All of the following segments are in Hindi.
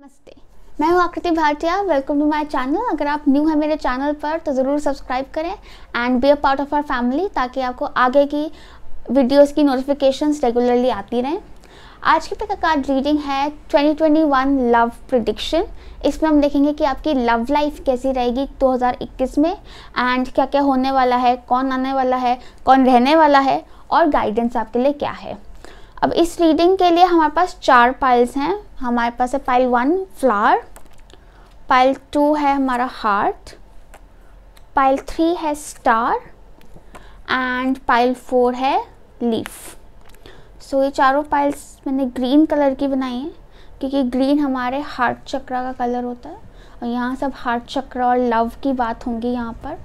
नमस्ते मैं हूँ Aakriti Bhatia welcome to my channel अगर आप न्यू हैं मेरे चैनल पर तो ज़रूर सब्सक्राइब करें and be a part of our family ताकि आपको आगे की वीडियोस की नोटिफिकेशंस रेगुलरली आती रहें आज की पिक कार्ड रीडिंग है 2021 लव प्रिडिक्शन इसमें हम देखेंगे कि आपकी लव लाइफ कैसी रहेगी 2021 में एंड क्या क्या होने वाला है कौन आने वाला है कौन रहने वाला है और गाइडेंस आपके लिए क्या है अब इस रीडिंग के लिए हमारे पास चार पाइल्स हैं हमारे पास है pile one flower pile two है हमारा हार्ट पाइल थ्री है स्टार एंड पाइल फोर है लीफ सो so, ये चारों पाइल्स मैंने ग्रीन कलर की बनाई हैं क्योंकि ग्रीन हमारे हार्ट चक्रा का कलर होता है और यहाँ सब हार्ट चक्र और लव की बात होंगी यहाँ पर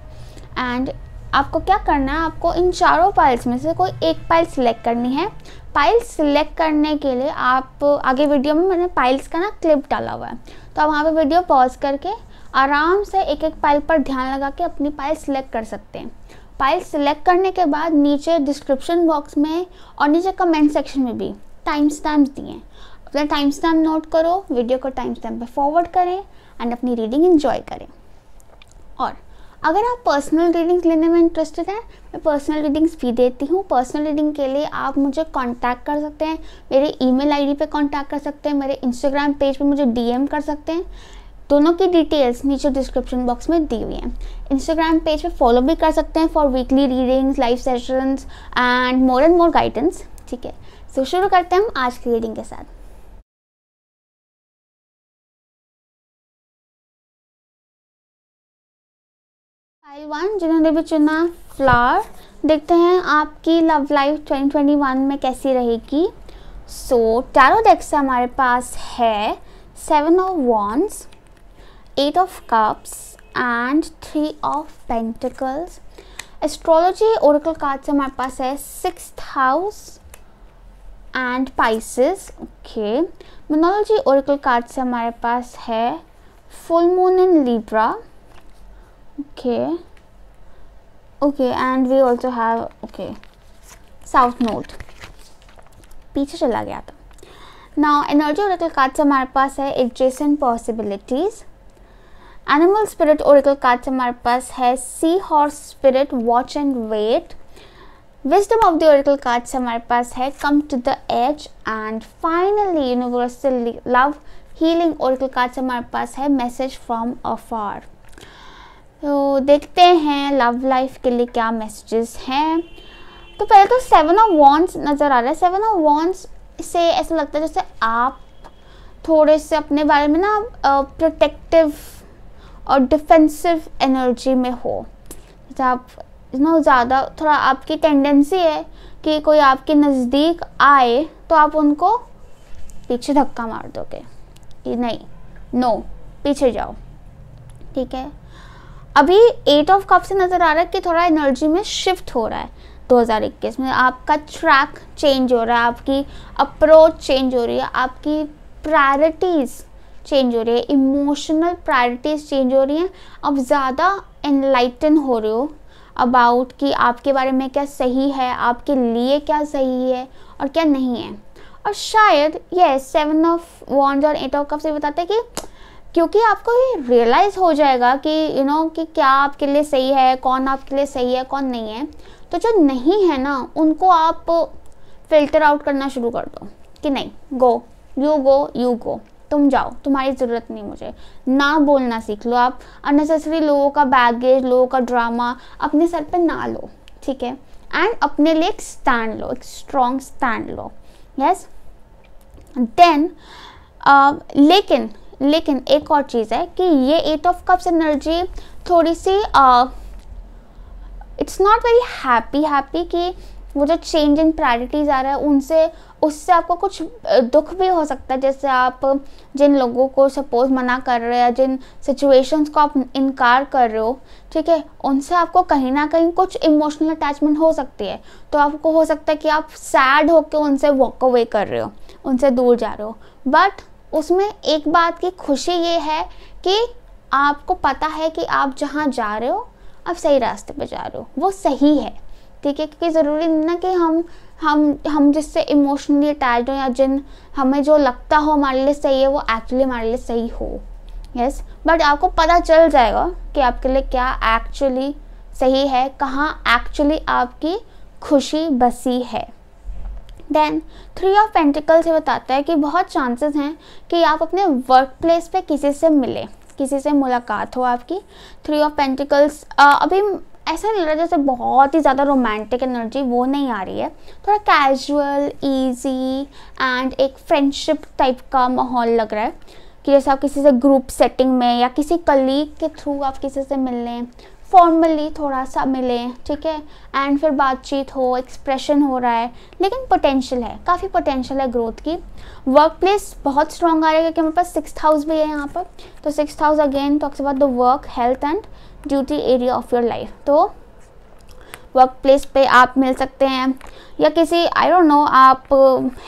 एंड आपको क्या करना है आपको इन चारों पाइल्स में से कोई एक पाइल सिलेक्ट करनी है पाइल्स सिलेक्ट करने के लिए आप आगे वीडियो में मैंने पाइल्स का ना क्लिप डाला हुआ है तो आप वहाँ पे वीडियो पॉज करके आराम से एक एक पाइल पर ध्यान लगा के अपनी पाइल सिलेक्ट कर सकते हैं पाइल सिलेक्ट करने के बाद नीचे डिस्क्रिप्शन बॉक्स में और नीचे कमेंट सेक्शन में भी टाइम स्टैम्प दिए अपना टाइम स्टैम्प नोट करो वीडियो को टाइम स्टैम्प पर फॉरवर्ड करें एंड अपनी रीडिंग इन्जॉय करें और अगर आप पर्सनल रीडिंग्स लेने में इंटरेस्टेड हैं मैं पर्सनल रीडिंग्स भी देती हूँ पर्सनल रीडिंग के लिए आप मुझे कांटेक्ट कर सकते हैं मेरे ईमेल आईडी पे कांटेक्ट कर सकते हैं मेरे इंस्टाग्राम पेज पे मुझे डीएम कर सकते हैं दोनों की डिटेल्स नीचे डिस्क्रिप्शन बॉक्स में दी हुई हैं इंस्टाग्राम पेज पे फॉलो भी कर सकते हैं for weekly readings live sessions and more and more guidance ठीक है सो so, शुरू करते हैं हम आज की रीडिंग के साथ स्टाइल वन जिन्होंने भी चुना फ्लावर देखते हैं आपकी लव लाइफ 2021 में कैसी रहेगी सो टैरो डेक्स हमारे पास है seven of wands eight of cups and three of pentacles astrology oracle card से हमारे पास है six house and Pisces okay moonology oracle card से हमारे पास है full moon in Libra Okay. okay and we also have okay south node पीछे चला गया था ना एनर्जी ओरिकल से हमारे पास है adjacent possibilities animal spirit oracle से हमारे पास है sea horse spirit watch and wait wisdom of the oracle से हमारे पास है come to the edge and finally universal love healing oracle से हमारे पास है मैसेज फ्रॉम अफार तो देखते हैं लव लाइफ के लिए क्या मैसेजेस हैं तो पहले तो सेवन ऑफ वॉन्ट्स नज़र आ रहा है सेवन ऑफ वॉन्ट्स से ऐसा लगता है जैसे आप थोड़े से अपने बारे में ना प्रोटेक्टिव और डिफेंसिव एनर्जी में हो जैसे आप ना ज़्यादा थोड़ा आपकी टेंडेंसी है कि कोई आपके नज़दीक आए तो आप उनको पीछे धक्का मार दोगे कि नहीं नो पीछे जाओ ठीक है अभी एट ऑफ कप से नज़र आ रहा है कि थोड़ा एनर्जी में शिफ्ट हो रहा है 2021 में आपका ट्रैक चेंज हो रहा है आपकी अप्रोच चेंज हो रही है आपकी प्रायोरिटीज़ चेंज हो रही है इमोशनल प्रायोरिटीज़ चेंज हो रही हैं अब ज़्यादा एनलाइटन हो रहे हो अबाउट कि आपके बारे में क्या सही है आपके लिए क्या सही है और क्या नहीं है और शायद ये सेवन ऑफ वन और एट ऑफ कप से बताते हैं कि क्योंकि आपको ये रियलाइज़ हो जाएगा कि यू you नो know, कि क्या आपके लिए सही है कौन आपके लिए सही है कौन नहीं है तो जो नहीं है ना उनको आप फिल्टर आउट करना शुरू कर दो कि नहीं go you go you go तुम जाओ तुम्हारी ज़रूरत नहीं मुझे ना बोलना सीख लो आप अननेसेसरी लोगों का बैगेज लोगों का ड्रामा अपने सर पे ना लो ठीक है एंड अपने लिए एक स्टैंड लो एक स्ट्रॉन्ग स्टैंड लो यस देन uh, लेकिन लेकिन एक और चीज़ है कि ये एट ऑफ कप्स एनर्जी थोड़ी सी it's not very happy happy कि वो जो चेंज इन प्रायोरिटीज़ आ रहा है उनसे उससे आपको कुछ दुख भी हो सकता है जैसे आप जिन लोगों को सपोज मना कर रहे हैं जिन सिचुएशंस को आप इनकार कर रहे हो ठीक है उनसे आपको कहीं ना कहीं कुछ इमोशनल अटैचमेंट हो सकती है तो आपको हो सकता है कि आप सैड होकर उनसे वॉक अवे कर रहे हो उनसे दूर जा रहे हो बट उसमें एक बात की खुशी ये है कि आपको पता है कि आप जहाँ जा रहे हो आप सही रास्ते पर जा रहे हो वो सही है ठीक है क्योंकि ज़रूरी नहीं ना कि हम हम हम जिससे इमोशनली अटैच हो या जिन हमें जो लगता हो हमारे लिए सही है वो एक्चुअली हमारे लिए सही हो यस yes? बट आपको पता चल जाएगा कि आपके लिए क्या एक्चुअली सही है कहाँ एक्चुअली आपकी खुशी बसी है देन थ्री ऑफ पेंटिकल्स ये बताता है कि बहुत चांसेस हैं कि आप अपने वर्क प्लेस पर किसी से मिले किसी से मुलाकात हो आपकी थ्री ऑफ पेंटिकल्स अभी ऐसा नहीं लग रहा जैसे बहुत ही ज़्यादा रोमांटिक एनर्जी वो नहीं आ रही है थोड़ा कैजुअल इजी एंड एक फ्रेंडशिप टाइप का माहौल लग रहा है कि जैसे आप किसी से ग्रुप सेटिंग में या किसी कलीग के थ्रू आप किसी से मिल लें फॉर्मली थोड़ा सा मिले ठीक है एंड फिर बातचीत हो एक्सप्रेशन हो रहा है लेकिन पोटेंशियल है काफ़ी पोटेंशियल है ग्रोथ की वर्क प्लेस बहुत स्ट्रॉन्ग आ रहा है क्योंकि हमारे पास सिक्स हाउस भी है यहाँ पर तो six house again talks about the work health and duty area of your life तो वर्क प्लेस पर आप मिल सकते हैं या किसी आई डोंट नो आप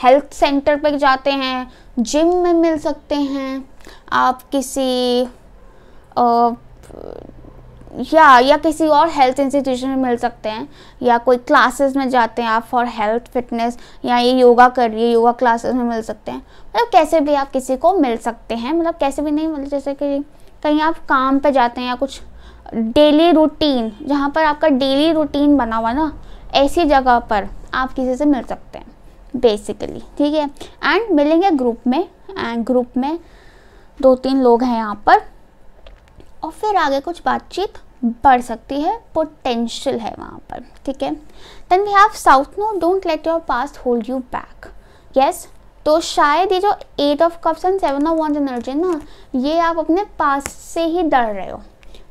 हेल्थ सेंटर पर जाते हैं जिम में मिल सकते हैं आप किसी या या किसी और हेल्थ इंस्टीट्यूशन में मिल सकते हैं या कोई क्लासेस में जाते हैं आप फॉर हेल्थ फिटनेस या ये योगा करिए योगा क्लासेस में मिल सकते हैं मतलब कैसे भी आप किसी को मिल सकते हैं मतलब कैसे भी नहीं मतलब जैसे कि कहीं आप काम पे जाते हैं या कुछ डेली रूटीन जहाँ पर आपका डेली रूटीन बना हुआ ना ऐसी जगह पर आप किसी से मिल सकते हैं बेसिकली ठीक है एंड मिलेंगे ग्रुप में एंड ग्रुप में दो तीन लोग हैं यहाँ पर और फिर आगे कुछ बातचीत बढ़ सकती है पोटेंशियल है वहाँ पर ठीक है then we have south node don't let your past hold you back yes तो शायद ये जो eight of cups and seven of wand energy ना ये आप अपने पास से ही डर रहे हो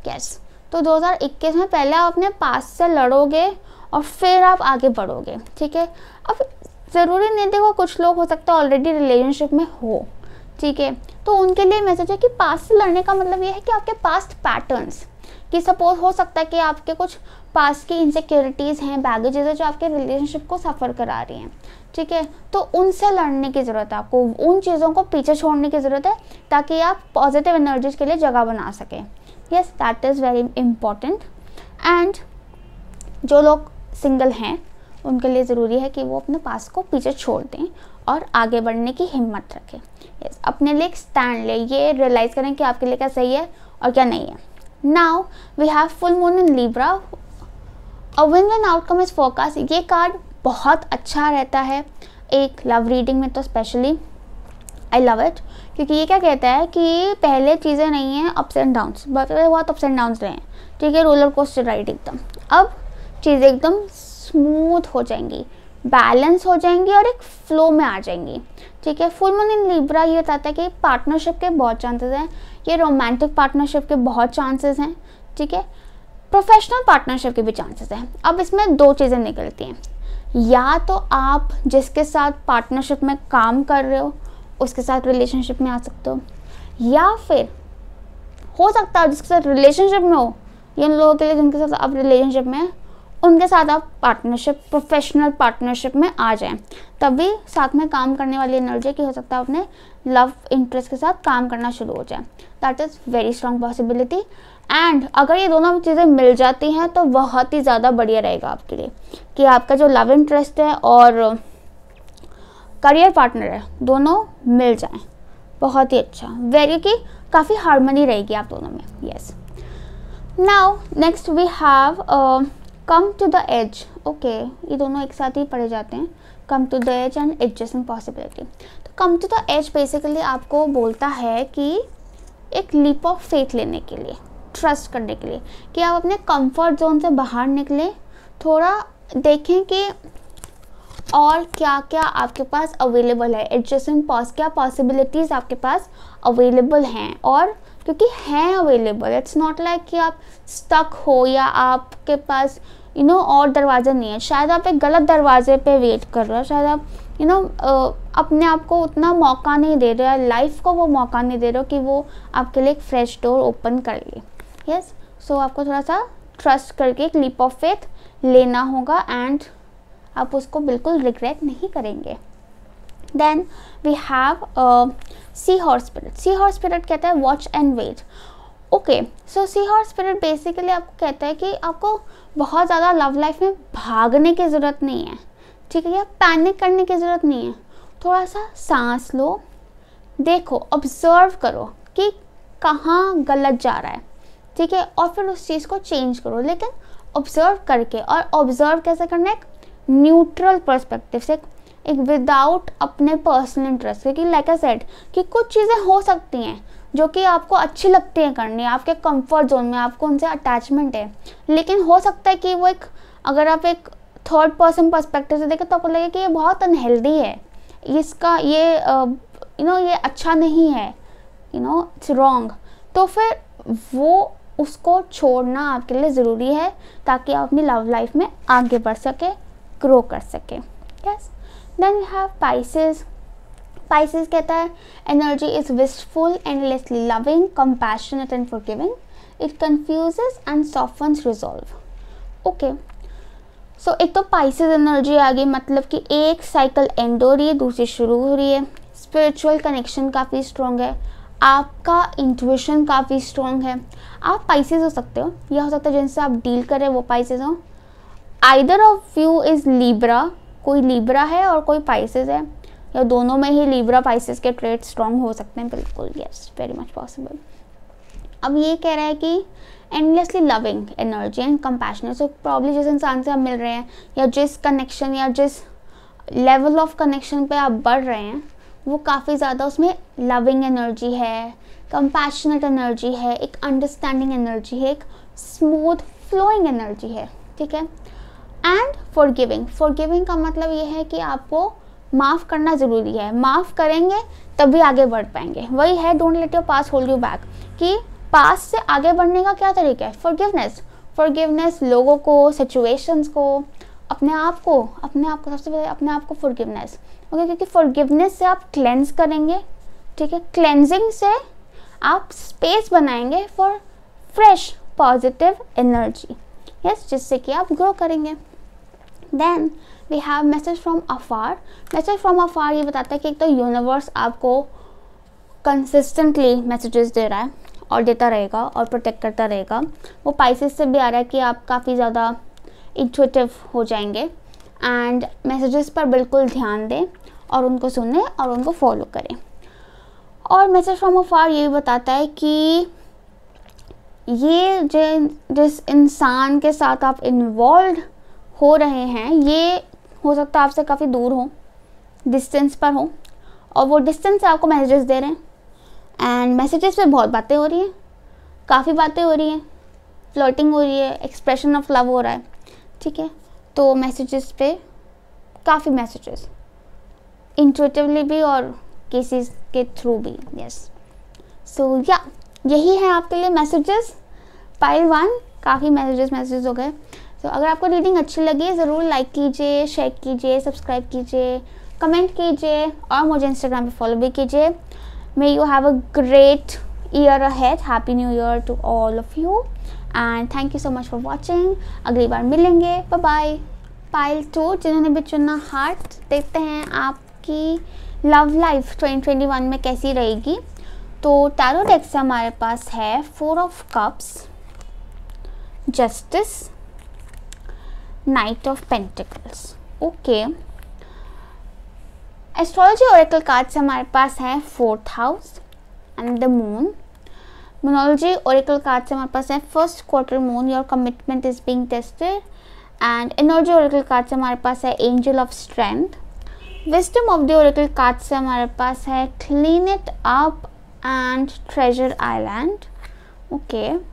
यस yes. तो 2021 में पहले आप अपने पास से लड़ोगे और फिर आप आगे बढ़ोगे ठीक है अब ज़रूरी नहीं देखो कुछ लोग हो सकता है ऑलरेडी रिलेशनशिप में हो ठीक है तो उनके लिए मैसेज है कि पास्ट से लड़ने का मतलब ये है कि आपके पास्ट पैटर्न्स कि सपोज हो सकता है कि आपके कुछ पास की इनसेक्योरिटीज़ हैं बैगेजेस हैं जो आपके रिलेशनशिप को सफ़र करा रही हैं ठीक है तो उनसे लड़ने की ज़रूरत है आपको उन चीज़ों को पीछे छोड़ने की ज़रूरत है ताकि आप पॉजिटिव एनर्जीज के लिए जगह बना सकें yes that is very important and जो लोग सिंगल हैं उनके लिए ज़रूरी है कि वो अपने पास को पीछे छोड़ दें और आगे बढ़ने की हिम्मत रखें yes, अपने लिए स्टैंड ले ये रियलाइज़ करें कि आपके लिए क्या सही है और क्या नहीं है now we have full moon in Libra और win win outcome is focus ये कार्ड बहुत अच्छा रहता है एक लव रीडिंग में तो स्पेशली आई लव इट क्योंकि ये क्या कहता है कि पहले चीज़ें नहीं हैं अप्स एंड डाउन्स बहुत अप्स एंड डाउन्स रहे हैं ठीक है रोलर कोस्टर राइड एकदम अब चीज़ें एकदम स्मूथ हो जाएंगी बैलेंस हो जाएंगी और एक फ्लो में आ जाएंगी ठीक है फुल मून इन लिब्रा ये बताता है कि पार्टनरशिप के बहुत चांसेस हैं ये रोमांटिक पार्टनरशिप के बहुत चांसेस हैं ठीक है प्रोफेशनल पार्टनरशिप के भी चांसेस हैं अब इसमें दो चीज़ें निकलती हैं या तो आप जिसके साथ पार्टनरशिप में काम कर रहे हो उसके साथ रिलेशनशिप में आ सकते हो या फिर हो सकता है जिसके साथ रिलेशनशिप में हो ये उन लोगों के लिए जिनके साथ आप रिलेशनशिप में उनके साथ आप पार्टनरशिप प्रोफेशनल पार्टनरशिप में आ जाएं तब भी साथ में काम करने वाली एनर्जी की हो सकता है अपने लव इंटरेस्ट के साथ काम करना शुरू हो जाए that is very strong possibility and अगर ये दोनों चीज़ें मिल जाती हैं तो बहुत ही ज़्यादा बढ़िया रहेगा आपके लिए कि आपका जो लव इंटरेस्ट है और करियर पार्टनर है दोनों मिल जाए बहुत ही अच्छा वेरी की काफ़ी हारमोनी रहेगी आप दोनों में yes now next we have come to the edge okay ये दोनों एक साथ ही पढ़े जाते हैं come to the edge and adjustment possibility तो come to the edge basically आपको बोलता है कि एक लीप ऑफ फेथ लेने के लिए ट्रस्ट करने के लिए कि आप अपने कंफर्ट जोन से बाहर निकलें थोड़ा देखें कि और क्या क्या आपके पास अवेलेबल है एडजस्टमेंट पॉस क्या पॉसिबिलिटीज़ आपके पास अवेलेबल हैं और क्योंकि हैं अवेलेबल इट्स नॉट लाइक कि आप स्टक हो या आपके पास यू नो और दरवाज़ा नहीं है शायद आप एक गलत दरवाजे पे वेट कर रहे हो शायद आप यू नो अपने आप को उतना मौका नहीं दे रहे हो लाइफ को वो मौका नहीं दे रहे हो कि वो आपके लिए एक फ्रेश डोर ओपन कर ले यस सो आपको थोड़ा सा ट्रस्ट करके एक लीप ऑफ फेथ लेना होगा एंड आप उसको बिल्कुल रिग्रेट नहीं करेंगे then we have sea horse spirit sea horse spirit कहता है watch and wait okay so sea horse spirit basically आपको कहता है कि आपको बहुत ज़्यादा लव लाइफ में भागने की ज़रूरत नहीं है ठीक है या पैनिक करने की ज़रूरत नहीं है थोड़ा सा सांस लो देखो ऑब्जर्व करो कि कहाँ गलत जा रहा है ठीक है और फिर उस चीज़ को चेंज करो लेकिन ऑब्जर्व करके और ऑब्जर्व कैसे करना है एक न्यूट्रल परस्पेक्टिव से एक विदाउट अपने पर्सनल इंटरेस्ट क्योंकि लाइक अ सेट कि कुछ चीज़ें हो सकती हैं जो कि आपको अच्छी लगती है करनी आपके कंफर्ट जोन में आपको उनसे अटैचमेंट है लेकिन हो सकता है कि वो एक अगर आप एक थर्ड पर्सन पर्सपेक्टिव से देखें तो आपको लगे कि ये बहुत अनहेल्दी है इसका ये यू नो ये अच्छा नहीं है यू नो इट्स रॉन्ग तो फिर वो उसको छोड़ना आपके लिए ज़रूरी है ताकि आप अपनी लव लाइफ में आगे बढ़ सके ग्रो कर सके yes then you have Pisces Pisces कहता है energy is wistful endlessly loving compassionate and forgiving it confuses and soft resolve okay so एक तो पाइसिस एनर्जी आ गई मतलब कि एक साइकिल एंड हो रही है दूसरी शुरू हो रही है स्पिरिचुअल कनेक्शन काफ़ी स्ट्रॉन्ग है आपका इंट्यूशन काफ़ी स्ट्रॉन्ग है आप पाइसिस हो सकते हो या हो सकता है जिनसे आप डील करें वो पाइसिस हो either of you is Libra कोई लीब्रा है और कोई पाइसिस है या तो दोनों में ही लीब्रा पाइसिस के ट्रेड स्ट्रांग हो सकते हैं बिल्कुल यस वेरी मच पॉसिबल अब ये कह रहा है कि endlessly loving energy and compassionate so probably जिस इंसान से आप मिल रहे हैं या जिस कनेक्शन या जिस लेवल ऑफ कनेक्शन पे आप बढ़ रहे हैं वो काफ़ी ज़्यादा उसमें लविंग एनर्जी है कंपैशनेट एनर्जी है एक अंडरस्टैंडिंग एनर्जी है एक स्मूथ फ्लोइंग एनर्जी है ठीक है and forgiving forgiving का मतलब ये है कि आपको माफ़ करना ज़रूरी है माफ़ करेंगे तभी आगे बढ़ पाएंगे वही है don't let your past hold you back कि पास से आगे बढ़ने का क्या तरीका है फॉरगिवनेस फॉरगिवनेस लोगों को सिचुएशंस को अपने आप को अपने आप को सबसे पहले अपने आप को फॉरगिवनेस ओके क्योंकि फॉरगिवनेस से आप क्लेंस करेंगे ठीक है क्लेंजिंग से आप स्पेस बनाएंगे for fresh positive energy yes जिससे कि आप ग्रो करेंगे then we have message from afar message from afar ये बताता है कि एक तो यूनिवर्स आपको कंसिस्टेंटली मैसेजेस दे रहा है और देता रहेगा और प्रोटेक्ट करता रहेगा वो पाइसिस से भी आ रहा है कि आप काफ़ी ज़्यादा इंटिव हो जाएंगे एंड मैसेजेस पर बिल्कुल ध्यान दें और उनको सुने और उनको फॉलो करें और मैसेज फ्रॉम अफार ये बताता है कि ये जो जिस इंसान के साथ आप इन्वॉल्व हो रहे हैं ये हो सकता है आपसे काफ़ी दूर हो डिस्टेंस पर हो और वो डिस्टेंस से आपको मैसेजेस दे रहे हैं एंड मैसेजेस पे बहुत बातें हो रही हैं काफ़ी बातें हो रही हैं फ्लोटिंग हो रही है एक्सप्रेशन ऑफ लव हो रहा है ठीक है तो मैसेजेस पे काफ़ी मैसेजेस इंटुटिवली भी और केसेस के थ्रू भी यस सो या यही है आपके लिए मैसेजेस पाइल वन काफ़ी मैसेजेस मैसेजेस हो गए तो so, अगर आपको रीडिंग अच्छी लगी ज़रूर लाइक कीजिए शेयर कीजिए सब्सक्राइब कीजिए कमेंट कीजिए और मुझे इंस्टाग्राम पे फॉलो भी कीजिए may you have a great year ahead happy new year to all of you and thank you so much for watching अगली बार मिलेंगे बाय बाय पाइल टू जिन्होंने भी चुना हार्ट देखते हैं आपकी लव लाइफ 2021 में कैसी रहेगी तो टैरो डेक्स हमारे पास है four of cups justice knight of pentacles okay astrology oracle cards हमारे पास हैं fourth house and the moon moonology oracle cards हमारे पास हैं first quarter moon your commitment is being tested and energy oracle cards हमारे पास है angel of strength wisdom of the oracle cards से हमारे पास है clean it up and treasure island okay okay.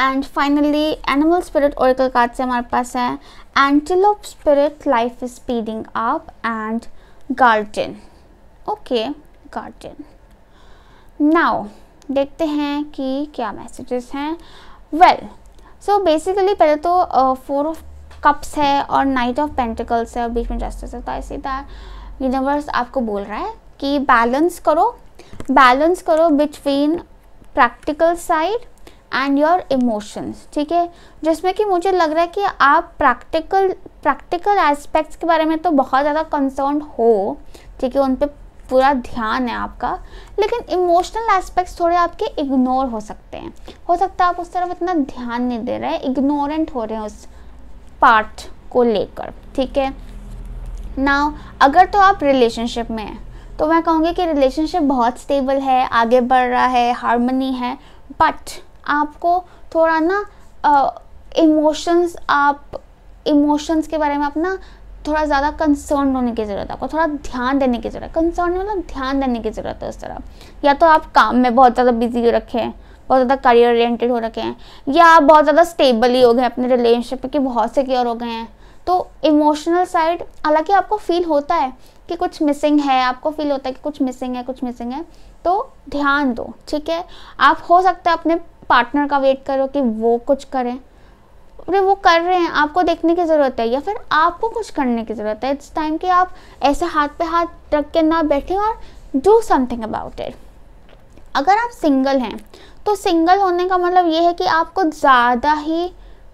And finally animal spirit oracle card से हमारे पास है antelope spirit life is speeding up and garden okay garden now देखते हैं कि क्या मैसेजेस हैं वेल सो बेसिकली पहले तो फोर ऑफ कप्स है और नाइट ऑफ पेंटिकल्स है और बीच में जस्टिस है तो ऐसे दैट यूनिवर्स आपको बोल रहा है कि बैलेंस करो बैलेंस करो between practical side and your emotions ठीक है जिसमें कि मुझे लग रहा है कि आप प्रैक्टिकल प्रैक्टिकल एस्पेक्ट्स के बारे में तो बहुत ज़्यादा कंसर्न हो ठीक है उन पर पूरा ध्यान है आपका लेकिन इमोशनल एस्पेक्ट्स थोड़े आपके इग्नोर हो सकते हैं हो सकता है आप उस तरफ इतना ध्यान नहीं दे रहे इग्नोरेंट हो रहे हैं उस पार्ट को लेकर ठीक है नाउ अगर तो आप रिलेशनशिप में हैं तो मैं कहूँगी कि रिलेशनशिप बहुत स्टेबल है आगे बढ़ रहा है हारमनी है बट आपको थोड़ा ना इमोशंस आप इमोशंस के बारे में अपना थोड़ा ज़्यादा कंसर्न होने की ज़रूरत है आपको थोड़ा ध्यान देने की ज़रूरत है कंसर्न मतलब ध्यान देने की ज़रूरत है उस तरफ या तो आप काम में बहुत ज़्यादा बिजी रखे हैं बहुत ज़्यादा करियर ओरिएंटेड हो रखे हैं या आप बहुत ज़्यादा स्टेबल ही हो गए अपने रिलेशनशिप के बहुत सिक्योर हो गए हैं तो इमोशनल साइड हालांकि आपको फील होता है कि कुछ मिसिंग है आपको फील होता है कि कुछ मिसिंग है कुछ मिसिंग है तो ध्यान दो ठीक है आप हो सकता है अपने पार्टनर का वेट करो कि वो कुछ करें अरे वो कर रहे हैं आपको देखने की ज़रूरत है या फिर आपको कुछ करने की ज़रूरत है इट्स टाइम कि आप ऐसे हाथ पे हाथ रख के ना बैठे और डू समथिंग अबाउट इट अगर आप सिंगल हैं तो सिंगल होने का मतलब ये है कि आप कुछ ज़्यादा ही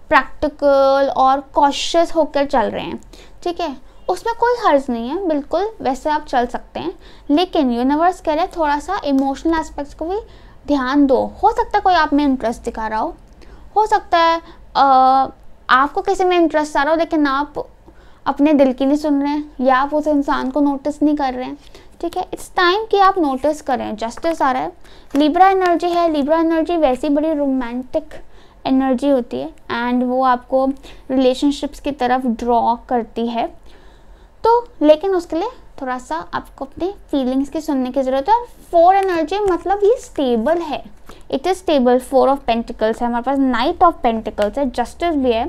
प्रैक्टिकल और कॉशियस होकर चल रहे हैं ठीक है उसमें कोई हर्ज नहीं है बिल्कुल वैसे आप चल सकते हैं लेकिन यूनिवर्स कह रहे थोड़ा सा इमोशनल एस्पेक्ट्स को भी ध्यान दो हो सकता है कोई आप में इंटरेस्ट दिखा रहा हो हो सकता है आ, आपको किसी में इंटरेस्ट आ रहा हो लेकिन आप अपने दिल की नहीं सुन रहे हैं या आप उस इंसान को नोटिस नहीं कर रहे हैं ठीक है इट्स टाइम कि आप नोटिस करें जस्टिस आ रहा है लिब्रा एनर्जी है लिब्रा एनर्जी वैसी बड़ी रोमांटिक एनर्जी होती है एंड वो आपको रिलेशनशिप्स की तरफ ड्रॉ करती है तो लेकिन उसके लिए थोड़ा सा आपको अपने फीलिंग्स की सुनने की ज़रूरत है और फोर एनर्जी मतलब ये स्टेबल है it is stable four of pentacles है हमारे पास नाइट ऑफ पेंटिकल्स है जस्टिस भी है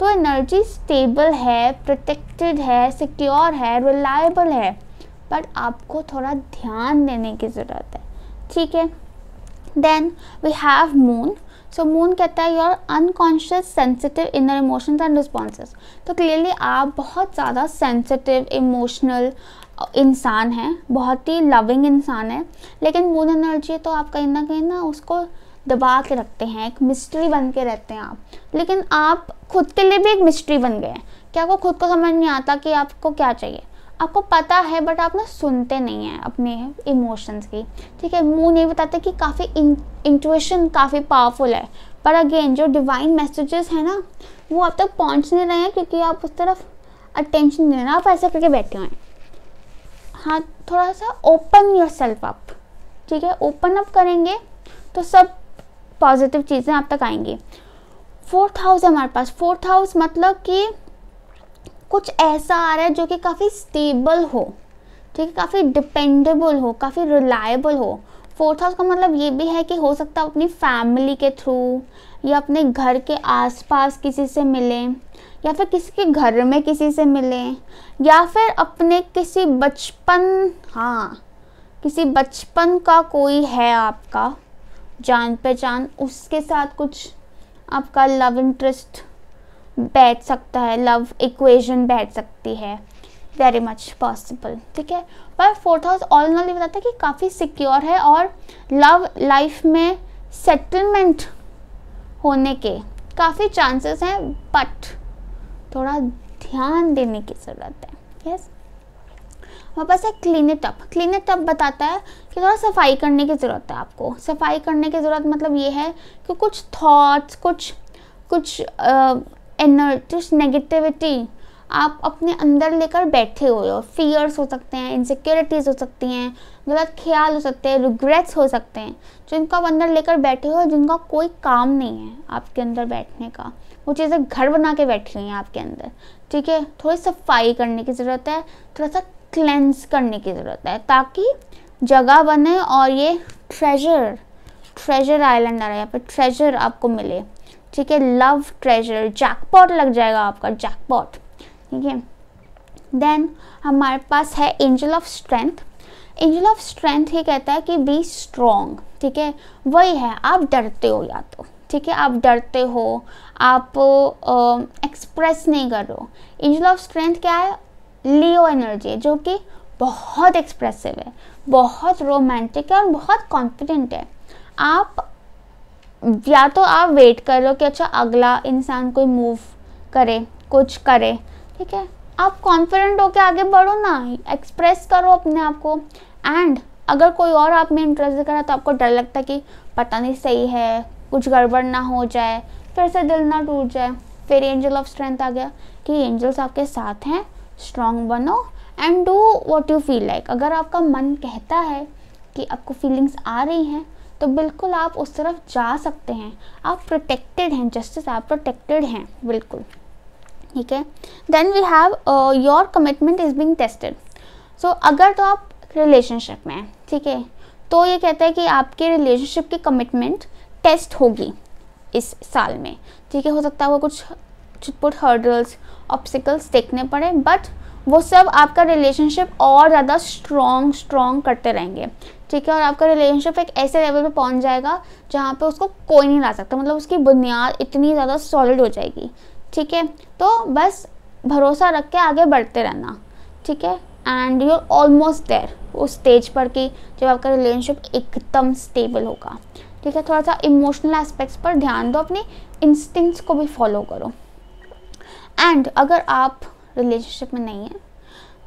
तो एनर्जी स्टेबल है प्रोटेक्टेड है सिक्योर है रिलायबल है बट आपको थोड़ा ध्यान देने की ज़रूरत है ठीक है then we have moon so moon कहता है your unconscious sensitive inner emotions and responses तो क्लियरली आप बहुत ज़्यादा सेंसिटिव इमोशनल इंसान है बहुत ही लविंग इंसान है लेकिन मून एनर्जी तो आप कहीं ना कहीं ना उसको दबा के रखते हैं एक मिस्ट्री बन के रहते हैं आप लेकिन आप खुद के लिए भी एक मिस्ट्री बन गए हैं क्या आपको खुद को समझ नहीं आता कि आपको क्या चाहिए आपको पता है बट आप ना सुनते नहीं हैं अपने इमोशंस की ठीक है मून नहीं बताते कि काफ़ी इंट्यूशन काफ़ी पावरफुल है पर अगेन जो डिवाइन मैसेजेस हैं ना वो आप तक पहुँच नहीं रहे हैं क्योंकि आप उस तरफ अटेंशन नहीं रहे आप ऐसे करके बैठे हुए हैं हाथ थोड़ा सा ओपन योर सेल्फ अप ठीक है ओपन अप करेंगे तो सब पॉजिटिव चीज़ें आप तक आएंगी फोर्थ हाउस है हमारे पास फोर्थ हाउस मतलब कि कुछ ऐसा आ रहा है जो कि काफ़ी स्टेबल हो ठीक है काफ़ी डिपेंडेबल हो काफ़ी रिलायबल हो फोर्थ हाउस का मतलब ये भी है कि हो सकता है अपनी फैमिली के थ्रू या अपने घर के आसपास किसी से मिलें या फिर किसी के घर में किसी से मिलें या फिर अपने किसी बचपन हाँ किसी बचपन का कोई है आपका जान पहचान उसके साथ कुछ आपका लव इंटरेस्ट बैठ सकता है लव इक्वेशन बैठ सकती है वेरी मच पॉसिबल ठीक है पर फोर्थ हाउस ऑल नॉल ये बताता है कि काफ़ी सिक्योर है और लव लाइफ में सेटलमेंट होने के काफ़ी चांसेस हैं बट थोड़ा ध्यान देने की ज़रूरत है यस हमारे है clean it up clean it up बताता है कि थोड़ा सफाई करने की ज़रूरत है आपको सफाई करने की ज़रूरत मतलब ये है कि कुछ थॉट्स कुछ कुछ एनर्जी कुछ नेगेटिविटी आप अपने अंदर लेकर बैठे हुए हो फियर्स हो सकते हैं इनसिक्योरिटीज़ हो सकती हैं गलत ख्याल हो सकते हैं रिग्रेट्स हो सकते हैं जिनको आप अंदर लेकर बैठे हो जिनका कोई काम नहीं है आपके अंदर बैठने का वो चीज़ें घर बना के बैठी हुई हैं आपके अंदर ठीक है थोड़ी सफाई करने की ज़रूरत है थोड़ा सा क्लेंस करने की ज़रूरत है ताकि जगह बने और ये ट्रेजर ट्रेजर आइलैंड आ रहा है यहाँ पर ट्रेजर आपको मिले ठीक है लव ट्रेजर जैकपॉट लग जाएगा आपका जैकपॉट ठीक है देन हमारे पास है angel of strength angel of strength ये कहता है कि बी स्ट्रॉन्ग ठीक है वही है आप डरते हो या तो ठीक है आप डरते हो आप एक्सप्रेस नहीं कर रहे हो एंजल ऑफ स्ट्रेंथ क्या है लियो एनर्जी है जो कि बहुत एक्सप्रेसिव है बहुत रोमांटिक है और बहुत कॉन्फिडेंट है आप या तो आप वेट कर रहे हो कि अच्छा अगला इंसान कोई मूव करे कुछ करे ठीक है आप कॉन्फिडेंट होकर आगे बढ़ो ना एक्सप्रेस करो अपने आप को एंड अगर कोई और आप में इंटरेस्ट रहा है तो आपको डर लगता है कि पता नहीं सही है कुछ गड़बड़ ना हो जाए फिर से दिल ना टूट जाए फिर एंजल ऑफ स्ट्रेंथ आ गया कि एंजल्स आपके साथ हैं स्ट्रॉन्ग बनो and do what you feel like अगर आपका मन कहता है कि आपको फीलिंग्स आ रही हैं तो बिल्कुल आप उस तरफ जा सकते हैं आप प्रोटेक्टेड हैं जस्टिस आप प्रोटेक्टेड हैं बिल्कुल ठीक है then we have your commitment is being tested so अगर तो आप रिलेशनशिप में हैं ठीक है तो ये कहता है कि आपके रिलेशनशिप की कमिटमेंट टेस्ट होगी इस साल में ठीक है हो सकता है वो कुछ छुटपुट हर्डल्स ऑप्सिकल्स देखने पड़े बट वो सब आपका रिलेशनशिप और ज़्यादा स्ट्रॉन्ग स्ट्रॉन्ग करते रहेंगे ठीक है और आपका रिलेशनशिप एक ऐसे लेवल पे पहुंच जाएगा जहाँ पे उसको कोई नहीं ला सकता मतलब उसकी बुनियाद इतनी ज़्यादा सॉलिड हो जाएगी ठीक है तो बस भरोसा रख के आगे बढ़ते रहना ठीक है and you are almost there उस स्टेज पर कि जब आपका रिलेशनशिप एकदम स्टेबल होगा ठीक है थोड़ा सा इमोशनल एस्पेक्ट्स पर ध्यान दो अपने इंस्टिंक्ट्स को भी फॉलो करो एंड अगर आप रिलेशनशिप में नहीं है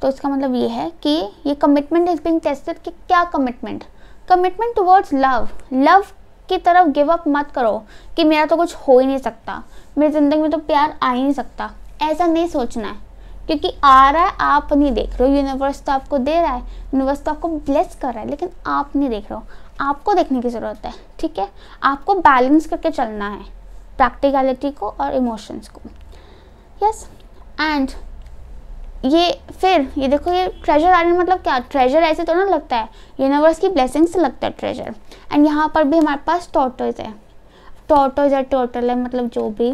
तो इसका मतलब ये है कि ये कमिटमेंट इज बिंग टेस्टेड कि क्या commitment commitment towards love love की तरफ गिव अप मत करो कि मेरा तो कुछ हो ही नहीं सकता मेरी ज़िंदगी में तो प्यार आ ही नहीं सकता ऐसा नहीं सोचना है क्योंकि आ रहा है आप नहीं देख रहे हो यूनिवर्स तो आपको दे रहा है यूनिवर्स तो आपको ब्लेस कर रहा है लेकिन आप नहीं देख रहे हो आपको देखने की ज़रूरत है ठीक है आपको बैलेंस करके चलना है प्रैक्टिकलिटी को और इमोशंस को यस yes? एंड ये फिर ये देखो ये ट्रेजर आइलैंड मतलब क्या ट्रेजर ऐसे तो ना लगता है यूनिवर्स की ब्लेसिंग से लगता है ट्रेजर एंड यहाँ पर भी हमारे पास टोटोज है टोटोज या टोटल है मतलब जो भी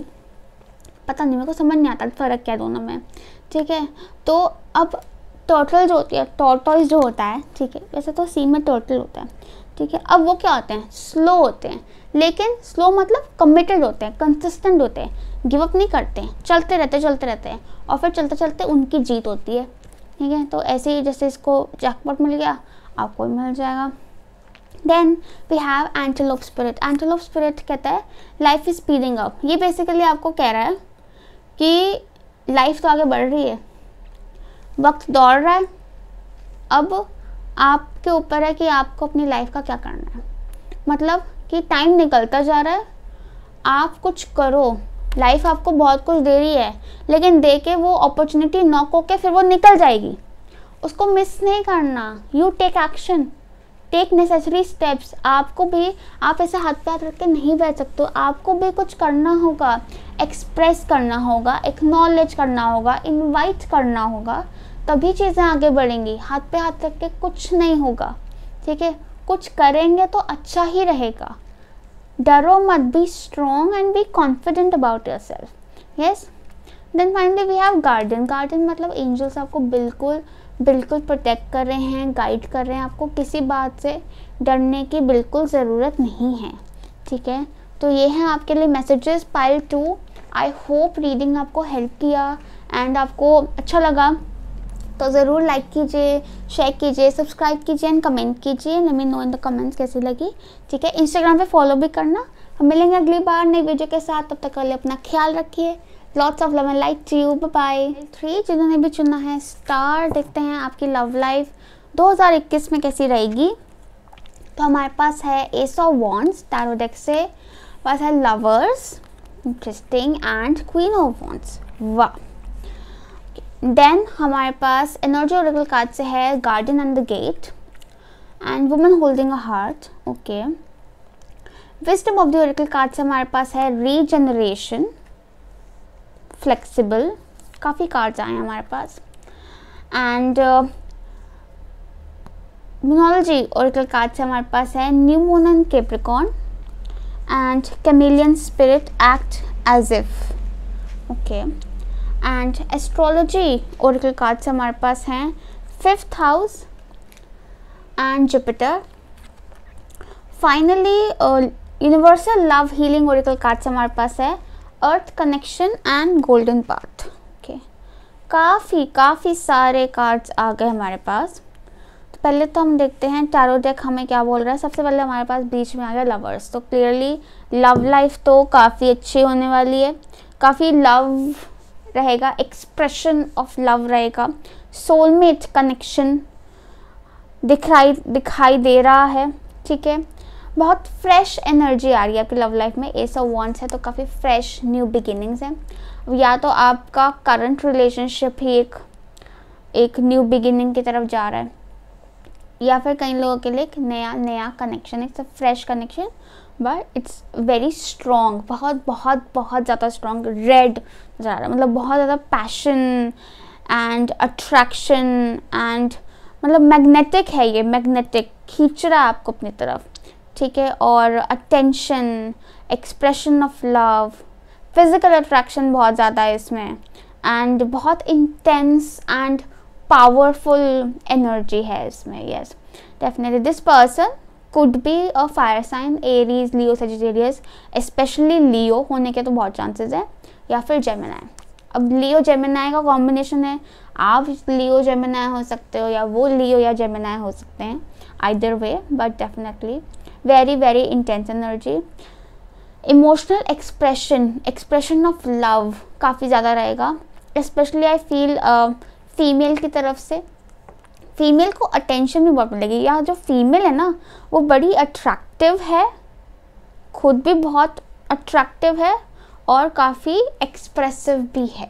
पता नहीं मेरे को समझ नहीं आता फ़र्क क्या है दोनों में ठीक है तो अब टोटल जो होती है टोटोज जो होता है ठीक है वैसे तो सी में टोटल होता है ठीक है अब वो क्या होते हैं स्लो होते हैं लेकिन स्लो मतलब कमिटेड होते हैं कंसिस्टेंट होते हैं गिव अप नहीं करते हैं चलते रहते चलते रहते हैं और फिर चलते चलते उनकी जीत होती है ठीक है तो ऐसे ही जैसे इसको जैकपॉट मिल गया आपको भी मिल जाएगा then we have antelope spirit of spirit कहता है लाइफ इज स्पीडिंग अप ये बेसिकली आपको कह रहा है कि लाइफ तो आगे बढ़ रही है वक्त दौड़ रहा है अब आपके ऊपर है कि आपको अपनी लाइफ का क्या करना है मतलब कि टाइम निकलता जा रहा है आप कुछ करो लाइफ आपको बहुत कुछ दे रही है लेकिन दे के वो अपॉर्चुनिटी नॉक होके फिर वो निकल जाएगी उसको मिस नहीं करना you take action take necessary steps आपको भी आप ऐसे हाथ पे हाथ रख के नहीं बैठ सकते आपको भी कुछ करना होगा एक्सप्रेस करना होगा एक्नॉलेज करना होगा इनवाइट करना होगा तभी चीज़ें आगे बढ़ेंगी हाथ पे हाथ रख के कुछ नहीं होगा ठीक है कुछ करेंगे तो अच्छा ही रहेगा डरो मत be strong and be confident about yourself yes then finally we have garden garden मतलब एंजल्स आपको बिल्कुल बिल्कुल प्रोटेक्ट कर रहे हैं गाइड कर रहे हैं आपको किसी बात से डरने की बिल्कुल ज़रूरत नहीं है ठीक है तो ये है आपके लिए messages pile two I hope reading आपको हेल्प किया एंड आपको अच्छा लगा तो ज़रूर लाइक कीजिए शेयर कीजिए सब्सक्राइब कीजिए एंड कमेंट कीजिए let me know in the comments कैसी लगी ठीक है इंस्टाग्राम पे फॉलो भी करना हम मिलेंगे अगली बार नई वीडियो के साथ तब तक पहले अपना ख्याल रखिए lots of love and like to you bye three जिन्होंने भी चुना है स्टार देखते हैं आपकी लव लाइफ इक्कीस में कैसी रहेगी तो हमारे पास है एस ऑफ वॉन्ट्स टैरोडेक से पास है lovers interesting and queen of wands वाह देन हमारे पास एनर्जी ओरिकल कार्ड से है garden and the gate and woman holding a heart okay wisdom of the oracle card से हमारे पास है रीजनरेशन फ्लेक्सिबल काफ़ी कार्ड्स आए हैं हमारे पास एंड मिनोलॉजी ओरिकल कार्ड से हमारे पास है new moon and Capricorn and chameleon spirit act as if okay and astrology oracle cards हमारे पास हैं fifth house and Jupiter finally universal love healing oracle cards हमारे पास है earth connection and golden path okay काफ़ी काफ़ी सारे कार्ड्स आ गए हमारे पास तो पहले तो हम देखते हैं टैरो डेक हमें क्या बोल रहा है सबसे पहले हमारे पास बीच में आ गया लवर्स तो क्लियरली लव लाइफ तो काफ़ी अच्छी होने वाली है काफ़ी लव रहेगा एक्सप्रेशन ऑफ लव रहेगा सोलमेट कनेक्शन दिखाई दिखाई दे रहा है ठीक है बहुत फ्रेश एनर्जी आ रही है आपकी लव लाइफ में ए सब वॉन्ट्स है तो काफ़ी फ्रेश न्यू बिगिनिंग्स हैं या तो आपका करंट रिलेशनशिप ही एक एक न्यू बिगिनिंग की तरफ जा रहा है या फिर कई लोगों के लिए एक नया नया connection it's a fresh connection but it's very strong बहुत बहुत बहुत ज़्यादा स्ट्रॉन्ग रेड जा रहा है मतलब बहुत ज़्यादा पैशन एंड अट्रैक्शन एंड मतलब मैग्नेटिक है ये मैग्नेटिक खींच रहा है आपको अपनी तरफ ठीक है और attention expression of love physical attraction बहुत ज़्यादा है इसमें एंड बहुत इंटेंस एंड पावरफुल एनर्जी है इसमें yes definitely this person could be a fire sign Aries Leo Sagittarius specially Leo होने के तो बहुत चांसेस है या फिर जेमिनाय अब लियो जेमिनाय का कॉम्बिनेशन है आप लियो जेमिनाय हो सकते हो या वो लियो या जेमिनाय हो सकते हैं either way but definitely very very intense energy emotional expression expression of love काफ़ी ज़्यादा रहेगा स्पेशली आई फील फीमेल की तरफ से फीमेल को अटेंशन भी बहुत मिलेगी यहाँ जो फीमेल है ना वो बड़ी अट्रैक्टिव है खुद भी बहुत अट्रैक्टिव है और काफ़ी एक्सप्रेसिव भी है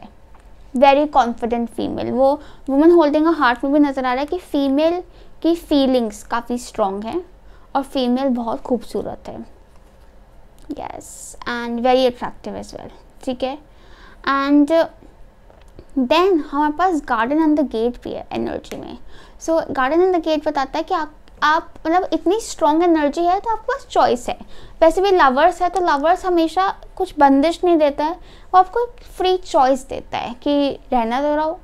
वेरी कॉन्फिडेंट फीमेल वो वुमेन होल्डिंग हार्ट में भी नज़र आ रहा है कि फीमेल की फीलिंग्स काफ़ी स्ट्रॉन्ग हैं और फीमेल बहुत खूबसूरत है yes and very attractive as well ठीक है एंड देन हमारे पास गार्डन एंड द गेट भी है एनर्जी में so garden and the gate बताता है कि आप आप मतलब इतनी स्ट्रॉन्ग एनर्जी है तो आपके पास चॉइस है वैसे भी लवर्स है तो लवर्स हमेशा कुछ बंदिश नहीं देता है वो आपको फ्री चॉइस देता है कि रहना तो रहो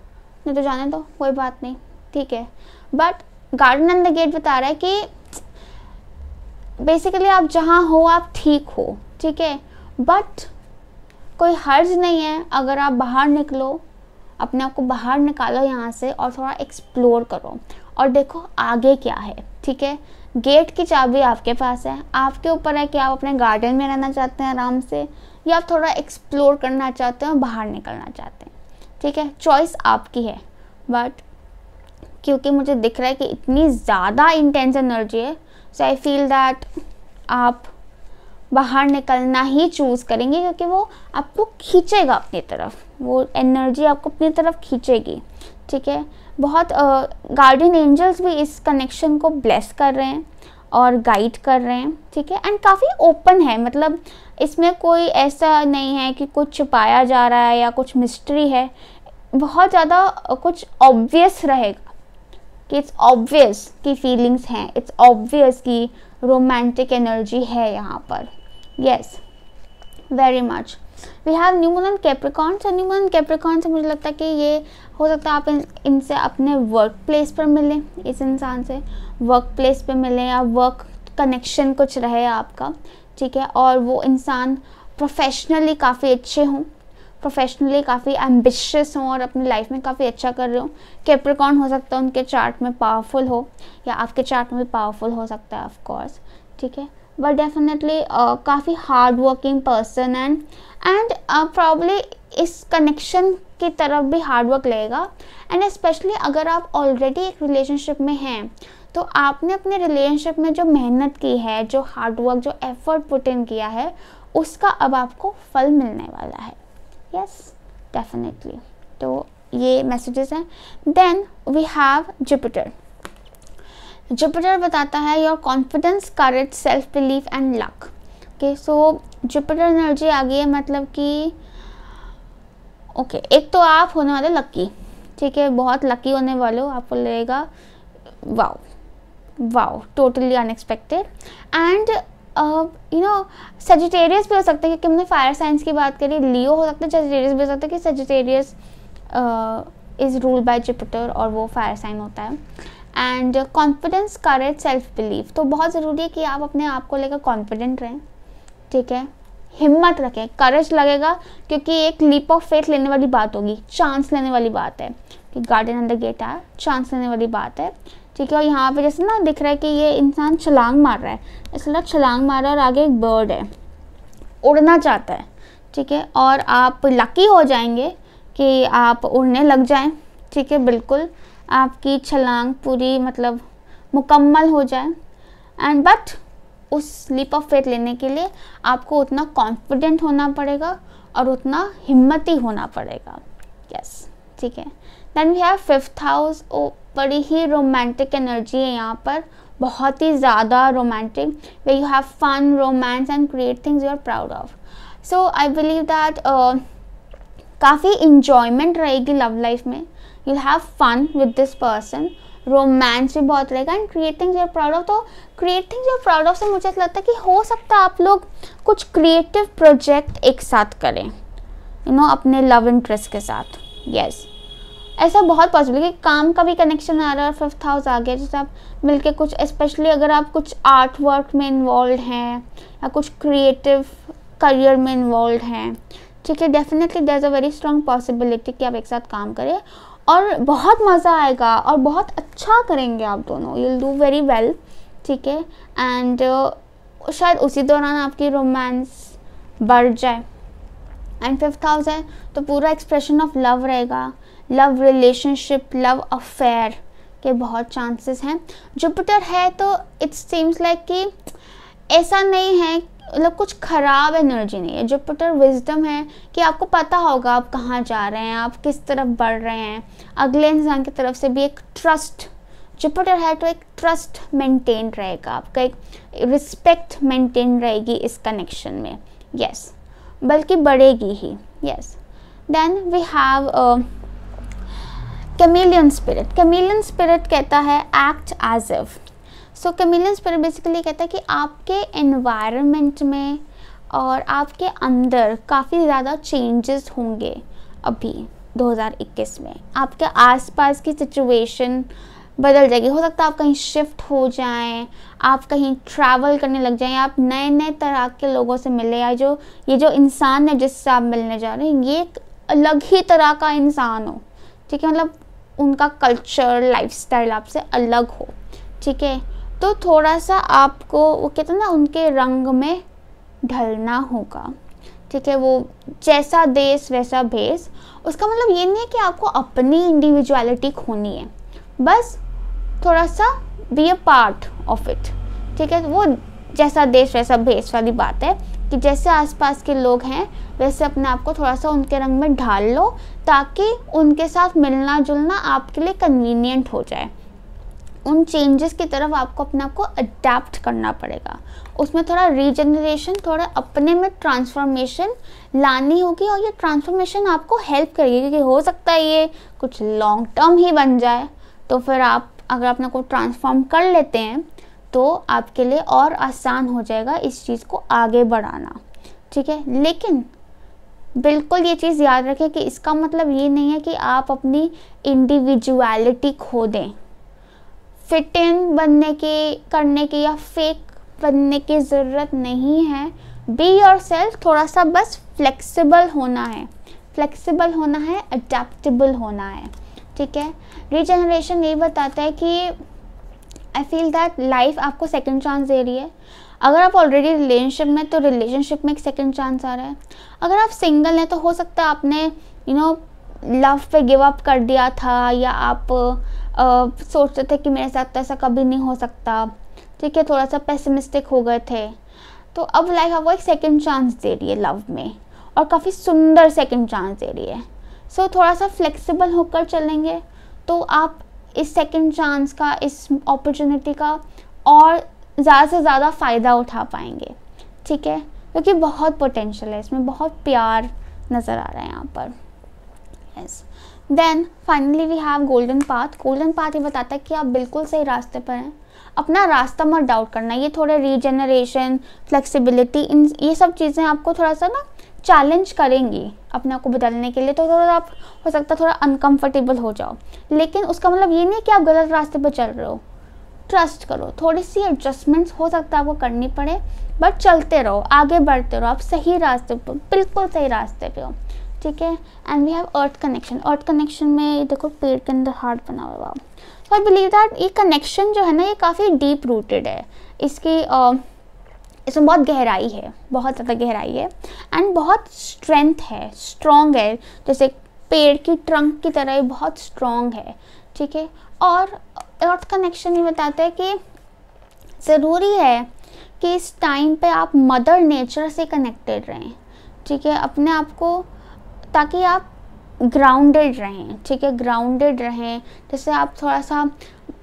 नहीं तो जाने दो कोई बात नहीं ठीक है but garden and the gate बता रहा है कि बेसिकली आप जहाँ हो आप ठीक हो ठीक है बट कोई हर्ज नहीं है अगर आप बाहर निकलो अपने आप को बाहर निकालो यहाँ से और थोड़ा एक्सप्लोर करो और देखो आगे क्या है ठीक है गेट की चाबी आपके पास है आपके ऊपर है कि आप अपने गार्डन में रहना चाहते हैं आराम से या आप थोड़ा एक्सप्लोर करना चाहते हैं और बाहर निकलना चाहते हैं ठीक है चॉइस आपकी है बट क्योंकि मुझे दिख रहा है कि इतनी ज़्यादा इंटेंस एनर्जी है सो आई फील दैट आप बाहर निकलना ही चूज़ करेंगे क्योंकि वो आपको खींचेगा अपनी तरफ वो एनर्जी आपको अपनी तरफ खींचेगी ठीक है बहुत गार्डियन एंजल्स भी इस कनेक्शन को ब्लेस कर रहे हैं और गाइड कर रहे हैं ठीक है एंड काफ़ी ओपन है मतलब इसमें कोई ऐसा नहीं है कि कुछ छुपाया जा रहा है या कुछ मिस्ट्री है बहुत ज़्यादा कुछ ऑब्वियस रहेगा कि इट्स ऑब्वियस की फीलिंग्स हैं इट्स ऑब्वियस की रोमांटिक एनर्जी है यहाँ पर yes very much we have new moon and Capricorn so new moon and Capricorn से मुझे लगता है कि ये हो सकता है आप इनसे इन अपने वर्क प्लेस पर मिलें इस इंसान से वर्क प्लेस पर मिलें या वर्क कनेक्शन कुछ रहे आपका ठीक है और वो इंसान प्रोफेशनली काफ़ी अच्छे हों प्रोफेशनली काफ़ी एम्बिशियस हों और अपनी लाइफ में काफ़ी अच्छा कर रहे हो कैप्रिकॉन हो सकता है उनके चार्ट में पावरफुल हो या आपके चार्ट में भी पावरफुल हो सकता है ऑफ कोर्स ठीक है बट डेफिनेटली uh, काफ़ी hard working person and and uh, इस कनेक्शन की तरफ भी hard work लगेगा and especially अगर आप ऑलरेडी एक रिलेशनशिप में हैं तो आपने अपने रिलेशनशिप में जो मेहनत की है जो हार्डवर्क जो एफर्ट पुट इन किया है उसका अब आपको फल मिलने वाला है यस डेफिनेटली तो ये मैसेजेस हैं then we have Jupiter Jupiter बताता है your confidence courage self belief and luck okay so Jupiter energy आ गई है मतलब कि ओके okay, एक तो आप होने वाले लकी ठीक है बहुत लकी होने वाले हो आपको लगेगा wow wow totally unexpected and you know Sagittarius भी हो सकते हैं क्योंकि हमने फायर साइंस की बात करी लियो हो सकता है सेजिटेरियस भी हो सकता है कि Sagittarius is ruled by Jupiter और वो फायर साइन होता है and confidence courage self believe तो बहुत ज़रूरी है कि आप अपने आप को लेकर कॉन्फिडेंट रहें ठीक है हिम्मत रखें करेज लगेगा क्योंकि एक लीप ऑफ फेथ लेने वाली बात होगी चांस लेने वाली बात है कि गार्डन अंदर गेट आया चांस लेने वाली बात है ठीक है और यहाँ पे जैसे ना दिख रहा है कि ये इंसान छलांग मार रहा है इसलिए ना छलांग मार रहा है और आगे एक बर्ड है उड़ना चाहता है ठीक है और आप लकी हो जाएंगे कि आप उड़ने लग जाएं ठीक है बिल्कुल आपकी छलांग पूरी मतलब मुकम्मल हो जाए एंड बट उस स्लिप ऑफ फेथ लेने के लिए आपको उतना कॉन्फिडेंट होना पड़ेगा और उतना हिम्मत ही होना पड़ेगा यस yes, ठीक है then we have fifth house ओ बड़ी ही रोमांटिक एनर्जी है यहाँ पर बहुत ही ज़्यादा romantic way you have fun romance and create things you are proud of so I believe that काफ़ी इन्जॉयमेंट रहेगी लव लाइफ में you have fun with this person romance भी बहुत रहेगा and creating your proud of तो क्रिएटिंग योर प्राउड ऑफ से मुझे तो लगता है कि हो सकता है आप लोग कुछ क्रिएटिव प्रोजेक्ट एक साथ करें यू you नो know, अपने लव इंटरेस्ट के साथ यस yes. ऐसा बहुत पॉसिबल कि काम का भी कनेक्शन आ रहा है फिफ्थ हाउस आ गया जैसे आप मिलके कुछ स्पेशली अगर आप कुछ आर्ट वर्क में इन्वॉल्व हैं या कुछ क्रिएटिव करियर में इन्वॉल्व हैं ठीक है definitely there is a very strong possibility कि आप एक साथ काम करें और बहुत मज़ा आएगा और बहुत अच्छा करेंगे आप दोनों यूल डू वेरी वेल ठीक है एंड uh, शायद उसी दौरान आपकी रोमांस बढ़ जाए एंड फिफ्थ हाउस है तो पूरा एक्सप्रेशन ऑफ लव रहेगा लव रिलेशनशिप लव अफेयर के बहुत चांसेस हैं जुपिटर है तो इट्स सीम्स लाइक कि ऐसा नहीं है मतलब कुछ ख़राब एनर्जी नहीं है जुपिटर विजडम है कि आपको पता होगा आप कहाँ जा रहे हैं आप किस तरफ बढ़ रहे हैं अगले इंसान की तरफ से भी एक ट्रस्ट जुपिटर है तो एक ट्रस्ट मेंटेन रहेगा आपका एक रिस्पेक्ट मेंटेन रहेगी इस कनेक्शन में यस yes. बल्कि बढ़ेगी ही yes then we have chameleon spirit chameleon spirit कहता है act as if so chameleons पर बेसिकली कहता है कि आपके एनवायरनमेंट में और आपके अंदर काफ़ी ज़्यादा चेंजेस होंगे अभी 2021 में आपके आसपास की सिचुएशन बदल जाएगी हो सकता है आप कहीं शिफ्ट हो जाएं आप कहीं ट्रैवल करने लग जाएं आप नए नए तरह के लोगों से मिले या जो ये जो इंसान है जिससे आप मिलने जा रहे हैं ये एक अलग ही तरह का इंसान हो ठीक है मतलब उनका कल्चर लाइफस्टाइल आपसे अलग हो ठीक है तो थोड़ा सा आपको वो कहते हैं ना उनके रंग में ढलना होगा ठीक है वो जैसा देश वैसा भेस उसका मतलब ये नहीं है कि आपको अपनी इंडिविजुअलिटी खोनी है बस थोड़ा सा be a part of it ठीक है वो जैसा देश वैसा भेस वाली बात है कि जैसे आसपास के लोग हैं वैसे अपने आप को थोड़ा सा उनके रंग में ढाल लो ताकि उनके साथ मिलना जुलना आपके लिए कन्वीनियंट हो जाए उन चेंजेस की तरफ आपको अपने आप को अडेप्ट करना पड़ेगा उसमें थोड़ा रीजनरेशन थोड़ा अपने में ट्रांसफॉर्मेशन लानी होगी और ये ट्रांसफॉर्मेशन आपको हेल्प करेगी क्योंकि हो सकता है ये कुछ लॉन्ग टर्म ही बन जाए तो फिर आप अगर अपने को ट्रांसफॉर्म कर लेते हैं तो आपके लिए और आसान हो जाएगा इस चीज़ को आगे बढ़ाना ठीक है लेकिन बिल्कुल ये चीज़ याद रखें कि इसका मतलब ये नहीं है कि आप अपनी इंडिविजुअलिटी खो दें फिट इन बनने की करने की या फेक बनने की ज़रूरत नहीं है बी योर सेल्फ थोड़ा सा बस फ्लेक्सिबल होना है फ्लेक्सिबल होना है अडेप्टबल होना है ठीक है रीजनरेशन ये बताता है कि आई फील दैट लाइफ आपको सेकेंड चांस दे रही है अगर आप ऑलरेडी रिलेशनशिप में तो रिलेशनशिप में एक सेकेंड चांस आ रहा है अगर आप सिंगल हैं तो हो सकता है आपने यू नो लव पे गिव अप कर दिया था या आप सोचते थे कि मेरे साथ तो ऐसा कभी नहीं हो सकता ठीक है थोड़ा सा पेसिमिस्टिक हो गए थे तो अब लाइफ आपको एक सेकेंड चांस दे रही है लव में और काफ़ी सुंदर सेकेंड चांस दे रही है सो so, थोड़ा सा फ्लेक्सिबल होकर चलेंगे तो आप इस सेकेंड चांस का इस अपॉर्चुनिटी का और ज़्यादा से ज़्यादा फ़ायदा उठा पाएंगे ठीक है क्योंकि बहुत पोटेंशियल है इसमें बहुत प्यार नज़र आ रहा है यहाँ पर yes yes. Then finally we have golden path golden path ये बताता है कि आप बिल्कुल सही रास्ते पर हैं अपना रास्ता मत डाउट करना ये थोड़े रीजनरेशन फ्लेक्सिबिलिटी इन ये सब चीज़ें आपको थोड़ा सा ना चैलेंज करेंगी अपने आप को बदलने के लिए तो थोड़ा आप हो सकता है थोड़ा अनकंफर्टेबल हो जाओ लेकिन उसका मतलब ये नहीं है कि आप गलत रास्ते पर चल रहे हो ट्रस्ट करो थोड़ी सी एडजस्टमेंट्स हो सकता है आपको करनी पड़े बट चलते रहो आगे बढ़ते रहो आप सही रास्ते पर बिल्कुल सही रास्ते पर हो ठीक है and we have earth connection earth connection में देखो पेड़ के अंदर हार्ट बना हुआ सो आई बिलीव दैट ये कनेक्शन जो है ना ये काफ़ी डीप रूटेड है इसकी uh, इसमें बहुत गहराई है बहुत ज़्यादा गहराई है एंड बहुत स्ट्रेंथ है स्ट्रॉन्ग है जैसे पेड़ की ट्रंक की तरह बहुत स्ट्रॉन्ग है ठीक है और अर्थ कनेक्शन ये बताता है कि ज़रूरी है कि इस टाइम पे आप मदर नेचर से कनेक्टेड रहें ठीक है अपने आप को ताकि आप ग्राउंडेड रहें ठीक है ग्राउंडेड रहें जैसे आप थोड़ा सा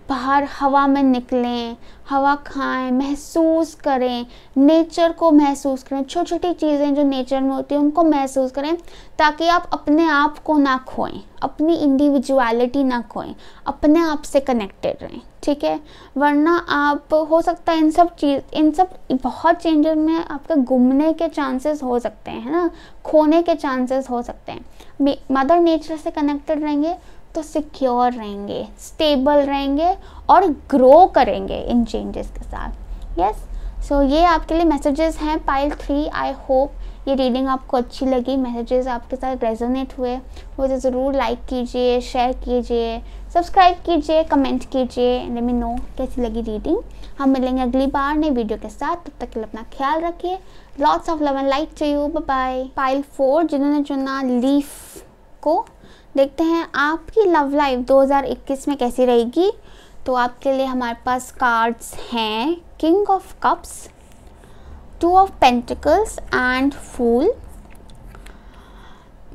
बाहर हवा में निकलें हवा खाएं महसूस करें नेचर को महसूस करें छोटी छोटी चीज़ें जो नेचर में होती हैं उनको महसूस करें ताकि आप अपने आप को ना खोएं अपनी इंडिविजुअलिटी ना खोएं अपने आप से कनेक्टेड रहें ठीक है वरना आप हो सकता है इन सब चीज़ इन सब बहुत चेंजेस में आपके घूमने के चांसेस हो सकते हैं है ना खोने के चांसेस हो सकते हैं मदर नेचर से कनेक्टेड रहेंगे तो सिक्योर रहेंगे स्टेबल रहेंगे और ग्रो करेंगे इन चेंजेस के साथ यस सो ये आपके लिए मैसेजेस हैं पाइल थ्री आई होप ये रीडिंग आपको अच्छी लगी मैसेजेस आपके साथ रेजोनेट हुए मुझे ज़रूर लाइक कीजिए शेयर कीजिए सब्सक्राइब कीजिए कमेंट कीजिए एंड मी नो कैसी लगी रीडिंग हम मिलेंगे अगली बार नई वीडियो के साथ तब तक के लिए अपना ख्याल रखिए lots of love and like to you bye pile four जिन्होंने चुना लीफ को देखते हैं आपकी लव लाइफ 2021 में कैसी रहेगी तो आपके लिए हमारे पास कार्ड्स हैं king of cups two of pentacles and fool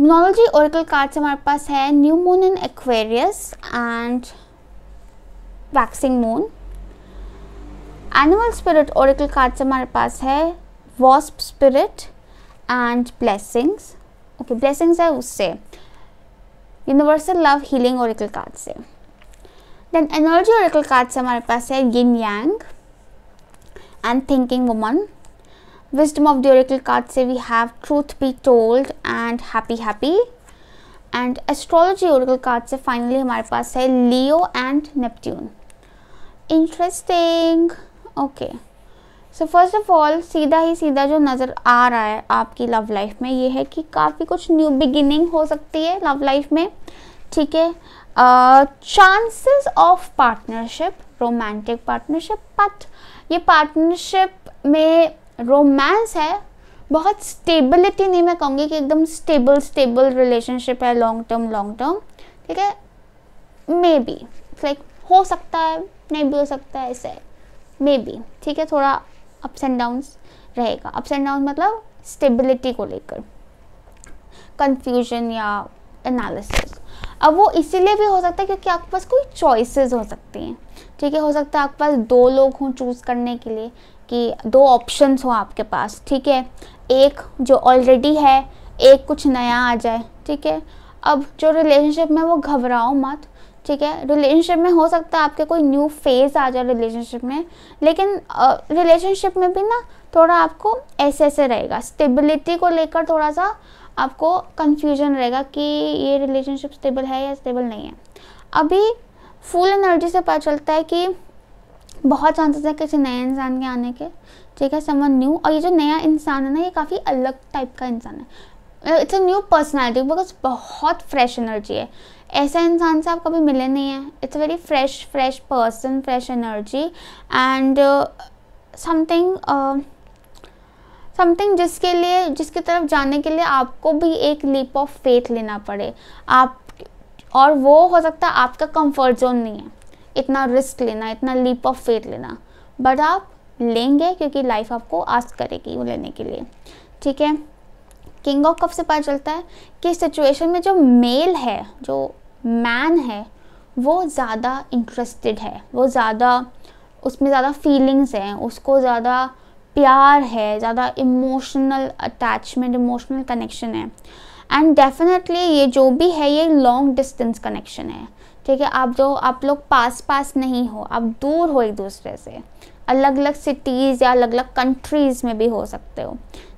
knowledge oracle cards हमारे पास है new moon in Aquarius and waxing moon animal spirit oracle cards हमारे पास है wasp spirit and blessings okay blessings है उससे universal love healing oracle card से देन एनर्जी ओरिकल कार्ड से हमारे पास है yin yang and thinking woman wisdom of the oracle card से we have truth be told and happy happy and astrology oracle card से फाइनली हमारे पास है Leo and Neptune interesting okay okay. So first of all सीधा ही सीधा जो नज़र आ रहा है आपकी लव लाइफ में ये है कि काफ़ी कुछ न्यू बिगिनिंग हो सकती है लव लाइफ में ठीक है chances of partnership romantic partnership but ये पार्टनरशिप में रोमांस है बहुत स्टेबिलिटी नहीं मैं कहूँगी कि एकदम स्टेबल स्टेबल रिलेशनशिप है लॉन्ग टर्म लॉन्ग टर्म ठीक है मे बी लाइक हो सकता है नहीं भी हो सकता है ऐसे मे बी ठीक है थोड़ा अप्स एंड डाउन्स रहेगा अप्स एंड डाउन मतलब स्टेबिलिटी को लेकर कंफ्यूजन या एनालिसिस अब वो इसीलिए भी हो सकता है क्योंकि आपके पास कोई चॉइसेस हो सकती हैं ठीक है हो सकता है आपके पास दो लोग हों चूज़ करने के लिए कि दो ऑप्शंस हो आपके पास ठीक है एक जो ऑलरेडी है एक कुछ नया आ जाए ठीक है अब जो रिलेशनशिप में वो घबराओ मत ठीक है रिलेशनशिप में हो सकता है आपके कोई न्यू फेज आ जाए रिलेशनशिप में लेकिन रिलेशनशिप में भी ना थोड़ा आपको ऐसे ऐसे रहेगा स्टेबिलिटी को लेकर थोड़ा सा आपको कन्फ्यूजन रहेगा कि ये रिलेशनशिप स्टेबल है या स्टेबल नहीं है अभी फुल एनर्जी से पता चलता है कि बहुत चांसेस है किसी नए इंसान के आने के ठीक है समन न्यू और ये जो नया इंसान है ना ये काफ़ी अलग टाइप का इंसान है it's a new personality because बहुत फ्रेश एनर्जी है ऐसा इंसान से आप कभी मिले नहीं हैं it's very fresh fresh person fresh energy and something something जिसके लिए जिसकी तरफ जाने के लिए आपको भी एक लीप ऑफ फेथ लेना पड़े आप और वो हो सकता है आपका कंफर्ट जोन नहीं है इतना रिस्क लेना इतना लीप ऑफ फेथ लेना बट आप लेंगे क्योंकि लाइफ आपको आस्क करेगी वो लेने के लिए ठीक है किंग ऑफ कप से पता चलता है कि सिचुएशन में जो मेल है जो मैन है वो ज़्यादा इंटरेस्टेड है वो ज़्यादा उसमें ज़्यादा फीलिंग्स हैं उसको ज़्यादा प्यार है ज़्यादा इमोशनल अटैचमेंट इमोशनल कनेक्शन है एंड डेफिनेटली ये जो भी है ये लॉन्ग डिस्टेंस कनेक्शन है ठीक है आप जो आप लोग पास पास नहीं हो आप दूर हो एक दूसरे से अलग अलग सिटीज़ या अलग अलग कंट्रीज़ में भी हो सकते हो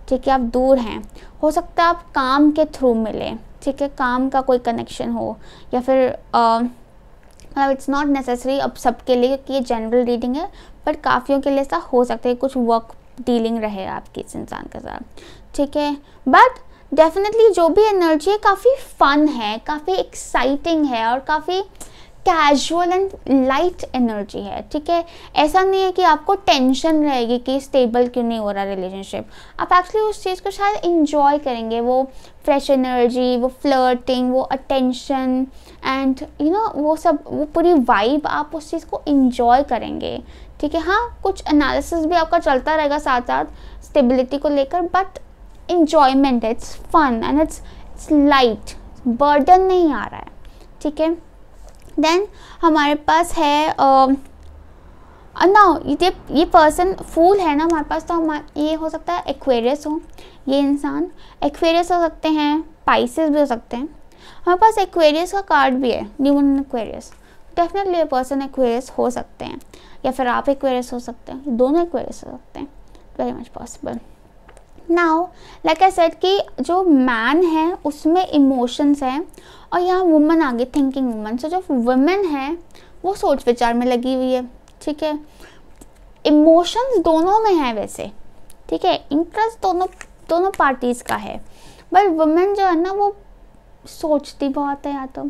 ठीक है आप दूर हैं हो सकता है आप काम के थ्रू मिलें ठीक है काम का कोई कनेक्शन हो या फिर मतलब इट्स नॉट नेसेसरी अब सबके लिए कि ये जनरल रीडिंग है बट काफ़ियों के लिए ऐसा हो सकता है कुछ वर्क डीलिंग रहे आपकी इस इंसान के साथ ठीक है बट डेफिनेटली जो भी एनर्जी है काफ़ी फन है काफ़ी एक्साइटिंग है और काफ़ी कैजुअल एंड लाइट एनर्जी है ठीक है ऐसा नहीं है कि आपको टेंशन रहेगी कि स्टेबल क्यों नहीं हो रहा रिलेशनशिप आप एक्चुअली उस चीज़ को शायद इन्जॉय करेंगे वो फ्रेश एनर्जी वो फ्लर्टिंग वो अटेंशन एंड यू नो वो सब वो पूरी वाइब आप उस चीज़ को इन्जॉय करेंगे ठीक है हाँ कुछ एनालिसिस भी आपका चलता रहेगा साथ साथ स्टेबिलिटी को लेकर but enjoyment it's fun and it's it's light burden नहीं आ रहा है ठीक है देन हमारे पास है ना ये ये पर्सन फूल है ना हमारे पास तो हम ये हो सकता है एक्वेरियस हो ये इंसान एक्वेरियस हो सकते हैं पाइसिस भी हो सकते हैं हमारे पास एक्वेरियस का कार्ड भी है न्यून एक्वेरियस डेफिनेटली ये पर्सन एक्वेरियस हो सकते हैं या फिर आप एक्वेरियस हो सकते हैं दोनों एक्वेरियस हो सकते हैं very much possible now like I said कि जो मैन है उसमें इमोशंस हैं और यहाँ वुमेन आ गई थिंकिंग वुमेन सो जो वुमेन है वो सोच विचार में लगी हुई है ठीक है इमोशंस दोनों में है वैसे ठीक है इंटरेस्ट दोनों दोनों पार्टीज़ का है बट वुमेन जो है ना वो सोचती बहुत है या तो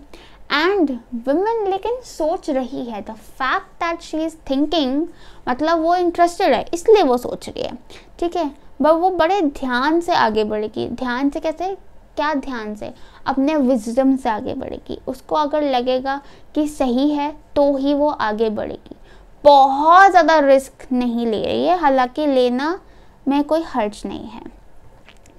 एंड वुमेन लेकिन सोच रही है the fact that she is thinking मतलब वो इंटरेस्टेड है इसलिए वो सोच रही है ठीक है बट वो बड़े ध्यान से आगे बढ़ेगी ध्यान से कैसे क्या ध्यान से अपने विजडम से आगे बढ़ेगी उसको अगर लगेगा कि सही है तो ही वो आगे बढ़ेगी बहुत ज़्यादा रिस्क नहीं ले रही है हालांकि लेना में कोई हर्ज नहीं है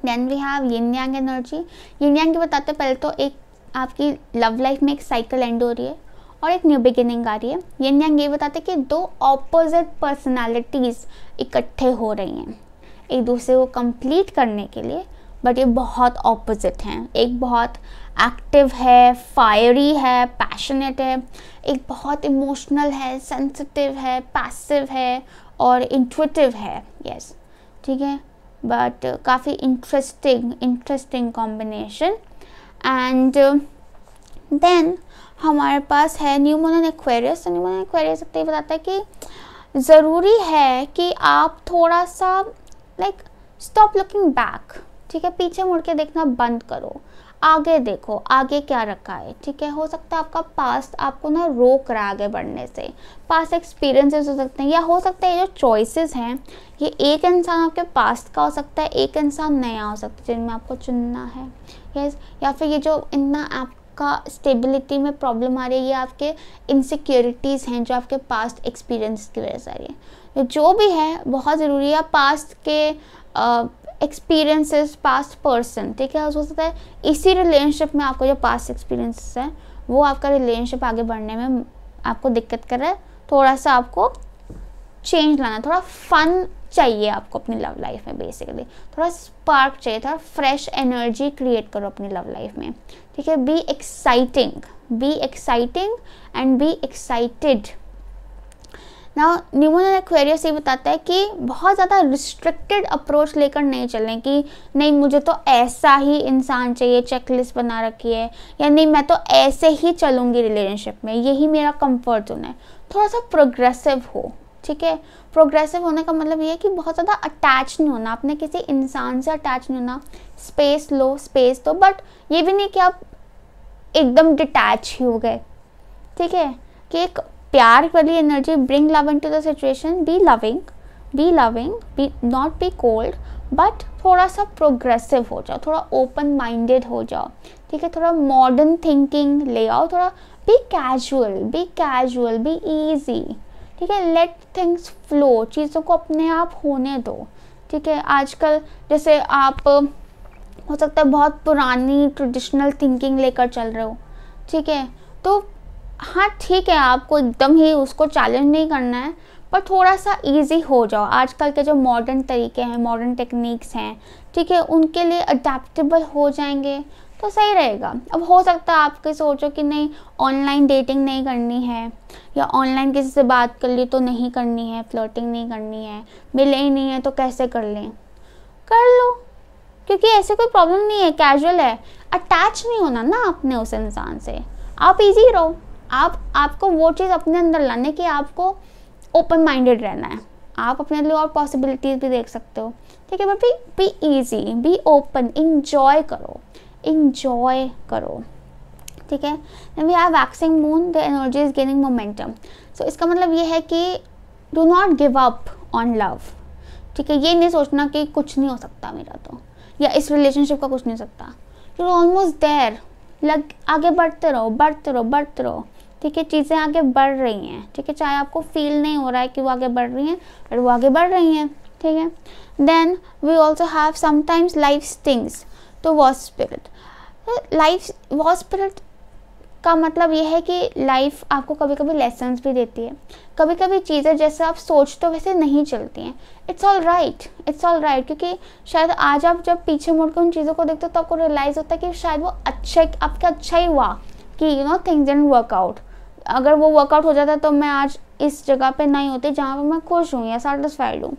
then we have yin yang energy yin yang की बताते पहले तो एक आपकी लव लाइफ में एक साइकिल एंड हो रही है और एक न्यू बिगिनिंग आ रही है यन यंग ये बताते हैं कि दो ऑपोजिट पर्सनालिटीज़ इकट्ठे हो रही हैं एक दूसरे को कंप्लीट करने के लिए बट ये बहुत ऑपोजिट हैं एक बहुत एक्टिव है फायरी है पैशनेट है एक बहुत इमोशनल है सेंसिटिव है पैसिव है और इंट्यूटिव है यस ठीक है बट काफ़ी interesting interesting combination and then uh, हमारे पास है न्यूमोन एक्वेरियस न्यूमोन एक्वेरियस सकते ही बताता है कि ज़रूरी है कि आप थोड़ा सा लाइक स्टॉप लुकिंग बैक ठीक है पीछे मुड़ के देखना बंद करो आगे देखो आगे क्या रखा है ठीक है हो सकता है आपका पास्ट आपको ना रोक रहा है आगे बढ़ने से पास्ट एक्सपीरियंसेस हो सकते हैं या हो सकता है ये जो चॉइसेस हैं ये एक इंसान आपके पास्ट का हो सकता है एक इंसान नया हो सकता है जिनमें आपको चुनना है यस या फिर ये जो इतना आप का स्टेबिलिटी में प्रॉब्लम आ रही है ये आपके इनसिक्योरिटीज़ हैं जो आपके पास्ट एक्सपीरियंस की वजह से आ रही है जो भी है बहुत ज़रूरी है पास्ट के आ, एक्सपीरियंसेस पास्ट पर्सन ठीक है हो सकता है इसी रिलेशनशिप में आपको जो पास्ट एक्सपीरियंसेस है वो आपका रिलेशनशिप आगे बढ़ने में आपको दिक्कत कर रहा है थोड़ा सा आपको चेंज लाना थोड़ा फन चाहिए आपको अपनी लव लाइफ में बेसिकली थोड़ा स्पार्क चाहिए थोड़ा फ्रेश एनर्जी क्रिएट करो अपनी लव लाइफ में ठीक है be exciting be exciting and be excited ना न्यूमन एक्वेरियस ये बताता है कि बहुत ज़्यादा रिस्ट्रिक्टेड अप्रोच लेकर नहीं चलें कि नहीं मुझे तो ऐसा ही इंसान चाहिए चेकलिस्ट बना रखी है या नहीं मैं तो ऐसे ही चलूँगी रिलेशनशिप में यही मेरा कम्फर्ट जोन है थोड़ा सा प्रोग्रेसिव हो ठीक है प्रोग्रेसिव होने का मतलब ये है कि बहुत ज़्यादा अटैच नहीं होना अपने किसी इंसान से अटैच नहीं होना स्पेस लो स्पेस दो बट ये भी नहीं कि आप एकदम डिटैच ही हो गए ठीक है कि एक प्यार वाली energy bring love into the situation be loving be loving be not be cold but थोड़ा सा प्रोग्रेसिव हो जाओ थोड़ा ओपन माइंडेड हो जाओ ठीक है थोड़ा मॉडर्न थिंकिंग ले आओ थोड़ा be casual be casual be easy ठीक है लेट थिंग्स फ्लो चीज़ों को अपने आप होने दो ठीक है आजकल जैसे आप हो सकता है बहुत पुरानी ट्रेडिशनल थिंकिंग लेकर चल रहे हो ठीक है तो हाँ ठीक है आपको एकदम ही उसको चैलेंज नहीं करना है पर थोड़ा सा इजी हो जाओ आजकल के जो मॉडर्न तरीके हैं मॉडर्न टेक्निक्स हैं ठीक है उनके लिए अडेप्टेबल हो जाएंगे तो सही रहेगा अब हो सकता है आपके सोचो कि नहीं ऑनलाइन डेटिंग नहीं करनी है या ऑनलाइन किसी से बात कर ली तो नहीं करनी है फ्लोटिंग नहीं करनी है मिले ही नहीं है तो कैसे कर लें कर लो क्योंकि ऐसे कोई प्रॉब्लम नहीं है कैजुअल है अटैच नहीं होना ना आपने उस इंसान से आप इजी रहो आप आपको वो चीज़ अपने अंदर लाने की आपको ओपन माइंडेड रहना है आप अपने लिए और पॉसिबिलिटीज भी देख सकते हो ठीक है but be be easy be open enjoy करो इंजॉय करो ठीक है then we are waxing moon the energy is gaining momentum so इसका मतलब ये है कि do not give up on love ठीक है ये नहीं सोचना कि कुछ नहीं हो सकता मेरा तो या इस रिलेशनशिप का कुछ नहीं हो सकता यू ऑलमोस्ट देर लग आगे बढ़ते रहो बढ़ते रहो बढ़ते रहो ठीक है चीज़ें आगे बढ़ रही हैं ठीक है चाहे आपको फील नहीं हो रहा है कि वो आगे बढ़ रही हैं बट वो आगे बढ़ रही हैं ठीक है then we also have sometimes life things तो wasp spirit life wasp spirit का मतलब यह है कि लाइफ आपको कभी कभी लेसन्स भी देती है कभी कभी चीज़ें जैसे आप सोचते तो वैसे नहीं चलती हैं it's all right it's all right क्योंकि शायद आज आप जब पीछे मुड़ के उन चीज़ों को देखते हो तो आपको रियलाइज़ होता है कि शायद वो अच्छा आपका अच्छा ही हुआ कि you know things don't work out अगर वो वर्कआउट हो जाता तो मैं आज इस जगह पे नहीं होती जहाँ पर मैं खुश हूँ या सेटिस्फाइड हूँ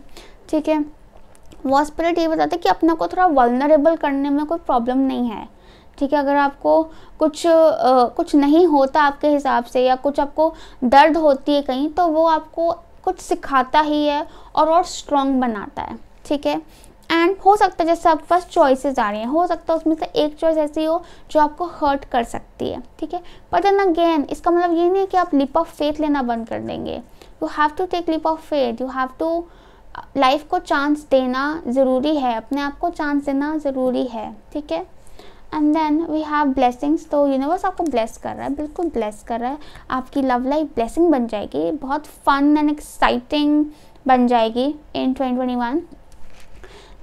ठीक है वो स्पिरिट ये बताता कि अपने को थोड़ा वलनरेबल करने में कोई प्रॉब्लम नहीं है ठीक है अगर आपको कुछ आ, कुछ नहीं होता आपके हिसाब से या कुछ आपको दर्द होती है कहीं तो वो आपको कुछ सिखाता ही है और और स्ट्रॉन्ग बनाता है ठीक है एंड हो सकता है जैसे आप फर्स्ट चॉइसेस आ रही हैं हो सकता है उसमें से एक चॉइस ऐसी हो जो आपको हर्ट कर सकती है ठीक है पर देन अगेन इसका मतलब ये नहीं है कि आप लिप ऑफ फेथ लेना बंद कर देंगे you have to take leap of faith you have to life को चांस देना ज़रूरी है अपने आप को चांस देना ज़रूरी है ठीक है and then we have blessings तो यूनिवर्स आपको ब्लेस कर रहा है बिल्कुल ब्लेस कर रहा है आपकी लव लाइफ ब्लेसिंग बन जाएगी बहुत फन एंड एक्साइटिंग बन जाएगी in one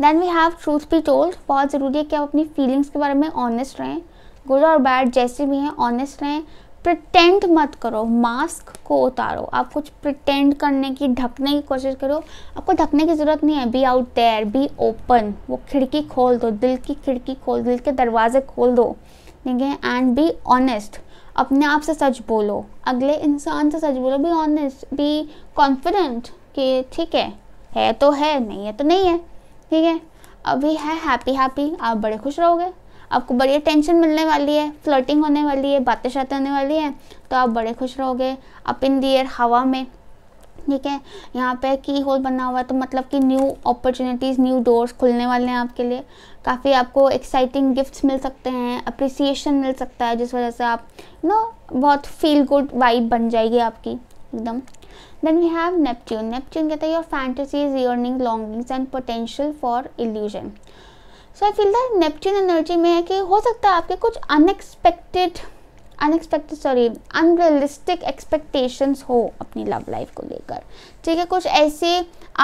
then we have truth be told बहुत ज़रूरी है कि आप अपनी फीलिंग्स के बारे में ऑनेस्ट रहें गुड और बैड जैसे भी हैं ऑनेस्ट रहें प्रटेंड मत करो मास्क को उतारो आप कुछ प्रटेंड करने की ढकने की कोशिश करो आपको ढकने की ज़रूरत नहीं है be out there be open वो खिड़की खोल दो दिल की खिड़की खोल दिल के दरवाजे खोल दो ठीक है एंड बी ऑनेस्ट अपने आप से सच बोलो अगले इंसान से सच बोलो बी ऑनेस्ट बी कॉन्फिडेंट कि ठीक है है तो है नहीं है तो नहीं है ठीक है अभी है हैप्पी हैप्पी आप बड़े खुश रहोगे आपको बड़ी टेंशन मिलने वाली है फ्लर्टिंग होने वाली है बातें शातें होने वाली है तो आप बड़े खुश रहोगे अप इन दियर हवा में ठीक है यहाँ पे की होल बना हुआ है तो मतलब कि न्यू अपॉर्चुनिटीज़ न्यू डोर्स खुलने वाले हैं आपके लिए काफ़ी आपको एक्साइटिंग गिफ्ट्स मिल सकते हैं अप्रिसिएशन मिल सकता है जिस वजह से आप यू नो बहुत फील गुड वाइब बन जाएगी आपकी एकदम then we have neptune neptune कहता तो है your fantasies yearning longings and potential for illusion so I feel that Neptune energy में है कि हो सकता है आपके कुछ unexpected unexpected sorry unrealistic expectations हो अपनी लव लाइफ को लेकर ठीक है कुछ ऐसे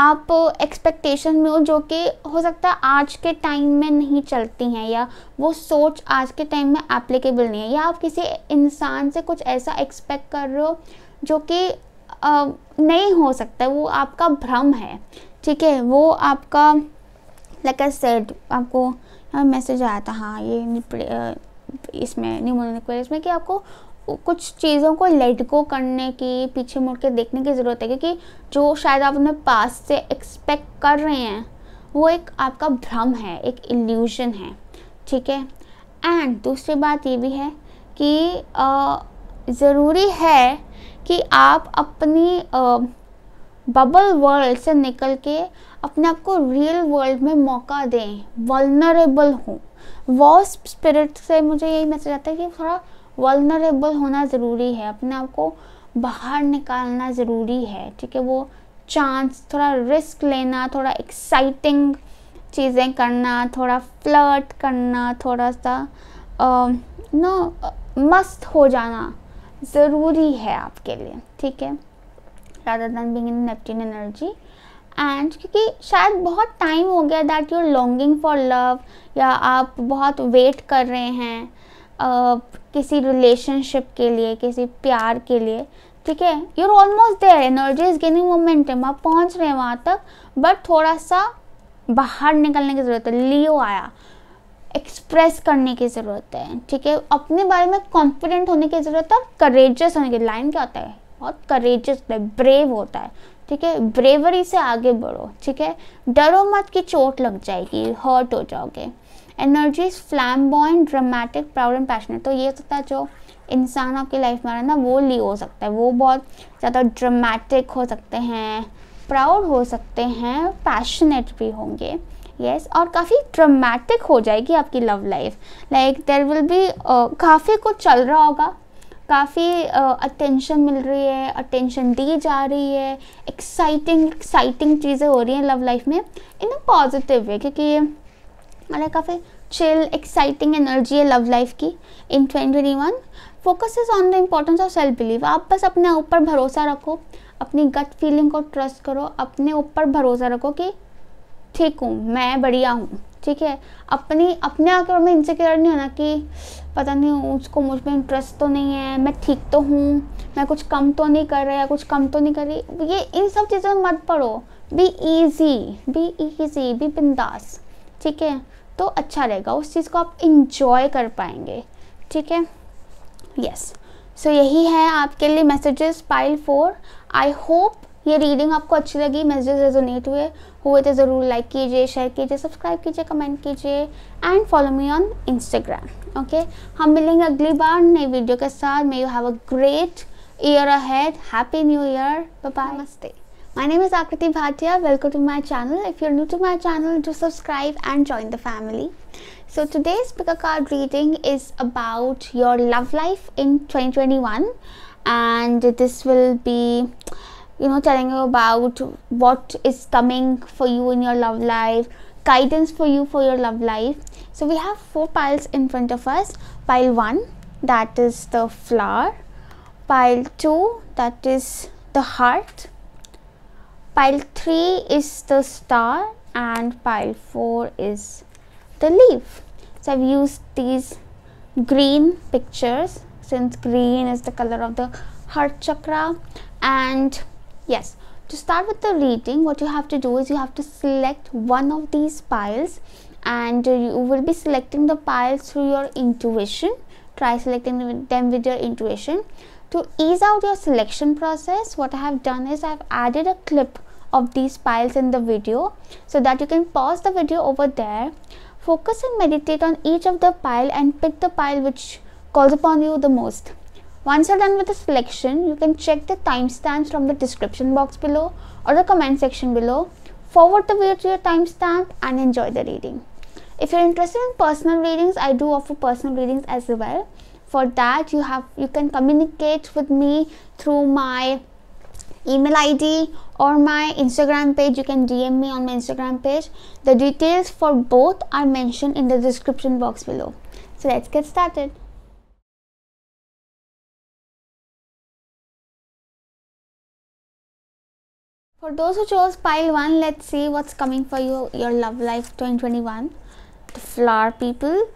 आप एक्सपेक्टेशन में हो जो कि हो सकता है आज के टाइम में नहीं चलती हैं या वो सोच आज के टाइम में एप्लीकेबल नहीं है या आप किसी इंसान से कुछ ऐसा एक्सपेक्ट कर रहे हो जो कि नहीं हो सकता वो आपका भ्रम है ठीक है वो आपका लाइक आई सेड आपको मैसेज आया था हाँ ये इसमें न्यूमोनिक में कि आपको कुछ चीज़ों को लेट गो करने की पीछे मुड़ के देखने की ज़रूरत है क्योंकि जो शायद आप अपने पास से एक्सपेक्ट कर रहे हैं वो एक आपका भ्रम है एक इल्यूजन है ठीक है एंड दूसरी बात ये भी है कि ज़रूरी है कि आप अपनी बबल वर्ल्ड से निकल के अपने आप को रियल वर्ल्ड में मौका दें वनरेबल हों वॉस स्पिरिट से मुझे यही मैसेज आता है कि थोड़ा वलनरेबल होना ज़रूरी है अपने आप को बाहर निकालना ज़रूरी है ठीक है वो चांस थोड़ा रिस्क लेना थोड़ा एक्साइटिंग चीज़ें करना थोड़ा फ्लर्ट करना थोड़ा सा नो मस्त हो जाना ज़रूरी है आपके लिए ठीक है rather than being in Neptune energy and क्योंकि शायद बहुत टाइम हो गया that your longing for love या आप बहुत वेट कर रहे हैं uh, किसी रिलेशनशिप के लिए किसी प्यार के लिए ठीक है you're almost there energy is gaining momentum आप पहुंच रहे हैं वहाँ तक बट थोड़ा सा बाहर निकलने की ज़रूरत है लियो आया एक्सप्रेस करने की ज़रूरत है ठीक है अपने बारे में कॉन्फिडेंट होने की ज़रूरत है और होने की लाइन क्या होता है बहुत करेजियस होता है ब्रेव होता है ठीक है ब्रेवरी से आगे बढ़ो ठीक है डरो मत कि चोट लग जाएगी हर्ट हो जाओगे energy flamboyant dramatic proud and passionate तो ये सकता है जो इंसान आपकी लाइफ में आ रहा है ना वो ली हो सकता है वो बहुत ज़्यादा ड्रामेटिक हो सकते हैं प्राउड हो सकते हैं पैशनेट भी होंगे यस और काफ़ी ड्रामेटिक हो जाएगी आपकी love life like there will भी काफ़ी कुछ चल रहा होगा काफ़ी अटेंशन uh, मिल रही है अटेंशन दी जा रही है एक्साइटिंग एक्साइटिंग चीज़ें हो रही हैं लव लाइफ में इन अ पॉजिटिव वे क्योंकि मतलब काफ़ी चिल एक्साइटिंग एनर्जी है लव लाइफ की in twenty twenty one focus is on the importance of self believe आप बस अपने ऊपर भरोसा रखो अपनी गट फीलिंग को ट्रस्ट करो अपने ऊपर भरोसा रखो कि ठीक हूँ मैं बढ़िया हूँ ठीक है अपनी अपने आप में इनसिक्योर नहीं होना कि पता नहीं उसको मुझ में इंटरेस्ट तो नहीं है मैं ठीक तो हूँ मैं कुछ कम तो नहीं कर रहा या कुछ कम तो नहीं कर रही ये इन सब चीज़ों में मत पढ़ो be easy be easy be बिंदास ठीक है तो अच्छा रहेगा उस चीज़ को आप इंजॉय कर पाएंगे ठीक है यस सो यही है आपके लिए messages pile four I hope ये रीडिंग आपको अच्छी लगी मैसेजेस रेजोनेट हुए हुए तो ज़रूर लाइक कीजिए शेयर कीजिए सब्सक्राइब कीजिए कमेंट कीजिए and follow me on Instagram okay हम मिलेंगे अगली बार नई वीडियो के साथ may you have a great year ahead happy new year bye नमस्ते My name is Akriti Bhatia. Welcome to my channel. If you're new to my channel, do subscribe and join the family. So today's pick a card reading is about your love life in 2021 and this will be you know telling you about what is coming for you in your love life guidance for you for your love life so we have four piles in front of us pile one that is the flower pile two that is the heart pile three is the star and pile four is the leaf so i've used these green pictures since green is the color of the heart chakra and Yes, to start with the rating, what you have to do is you have to select one of these piles and uh, you will be selecting the piles through your intuition. Try selecting them with your intuition. To ease out your selection process, what I have done is I have added a clip of these piles in the video so that you can pause the video over there. Focus and meditate on each of the pile and pick the pile which calls upon you the most. Once you're done with the selection, you can check the timestamps from the description box below or the comment section below. Forward the video to your timestamp and enjoy the reading. If you're interested in personal readings, I do offer personal readings as well. For that, you have you can communicate with me through my email ID or my Instagram page. You can DM me on my Instagram page. The details for both are mentioned in the description box below. So let's get started. For those who chose pile 1, let's see what's coming for you, your love life 2021. The flower people.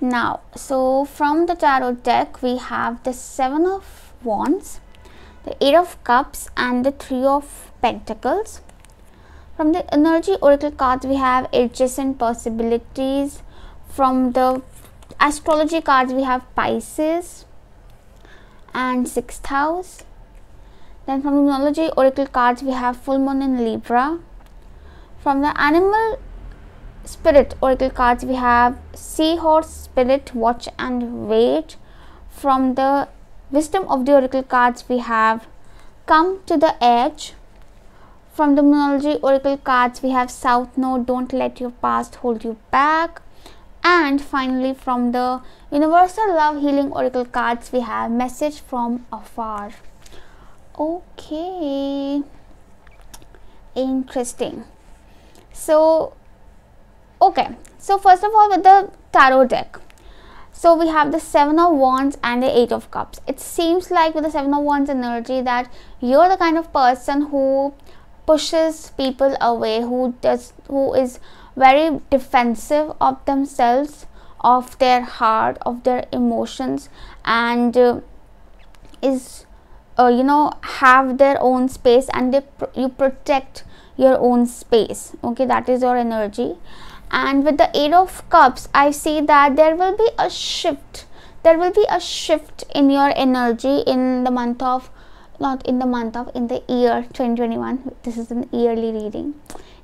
Now, so from the tarot deck, we have the seven of wands, the eight of cups and the three of pentacles. From the energy oracle cards, we have adjacent possibilities. From the astrology cards, we have Pisces and sixth house then from numerology oracle cards we have full moon in Libra. From the animal spirit oracle cards we have seahorse spirit watch and wait. From the wisdom of the oracle cards we have come to the edge. From the numerology oracle cards we have south node don't let your past hold you back. And finally from the universal love healing oracle cards we have message from afar okay interesting so okay so first of all with the tarot deck so we have the seven of wands and the eight of cups it seems like with the seven of wands energy that you're the kind of person who pushes people away who does who is very defensive of themselves of their heart of their emotions and uh, is uh, you know have their own space and they pr you protect your own space okay that is your energy and with the eight of cups i see that there will be a shift there will be a shift in your energy in the month of not in the month of in the year 2021 this is an yearly reading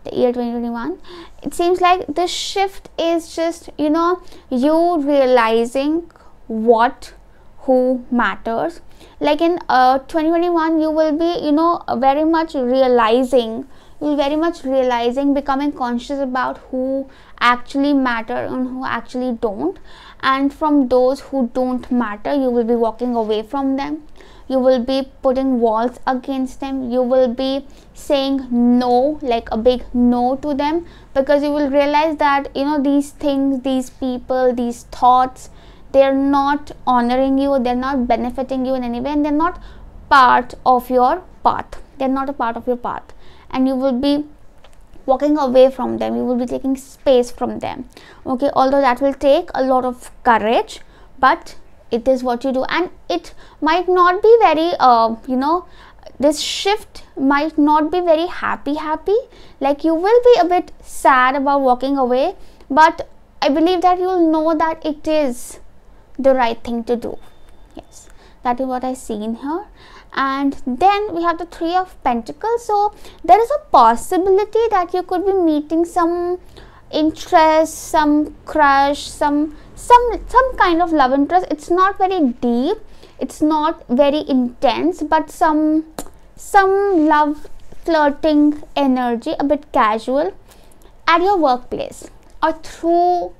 the year 2021 it seems like this shift is just you know you realizing what who matters like in uh, 2021 you will be you know very much realizing you'll very much realizing becoming conscious about who actually matter and who actually don't and from those who don't matter you will be walking away from them you will be putting walls against them you will be saying no like a big no to them because you will realize that you know these things these people these thoughts they're not honoring you they're not benefiting you in any way and they're not part of your path they're not a part of your path and you will be walking away from them you will be taking space from them okay although that will take a lot of courage but it is what you do and it might not be very uh, you know this shift might not be very happy happy like you will be a bit sad about walking away but i believe that you'll know that it is the right thing to do yes that is what i see in here and then we have the three of pentacles so there is a possibility that you could be meeting some interest some crush some some some kind of love interest it's not very deep it's not very intense but some some love flirting energy a bit casual at your workplace or through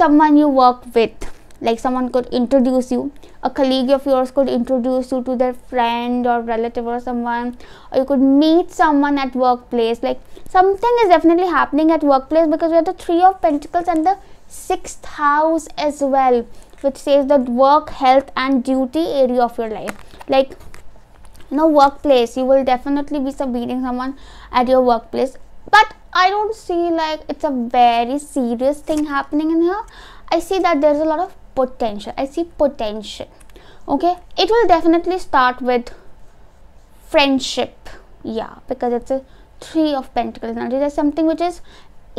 someone you work with like someone could introduce you a colleague of yours could introduce you to their friend or relative or someone or you could meet someone at workplace like something is definitely happening at workplace because we have the three of pentacles and the sixth house as well which says the work health and duty area of your life like you know workplace you will definitely be meeting someone at your workplace but i don't see like it's a very serious thing happening in here i see that there's a lot of potential i see potential okay it will definitely start with friendship yeah because it's a three of pentacles now there's something which is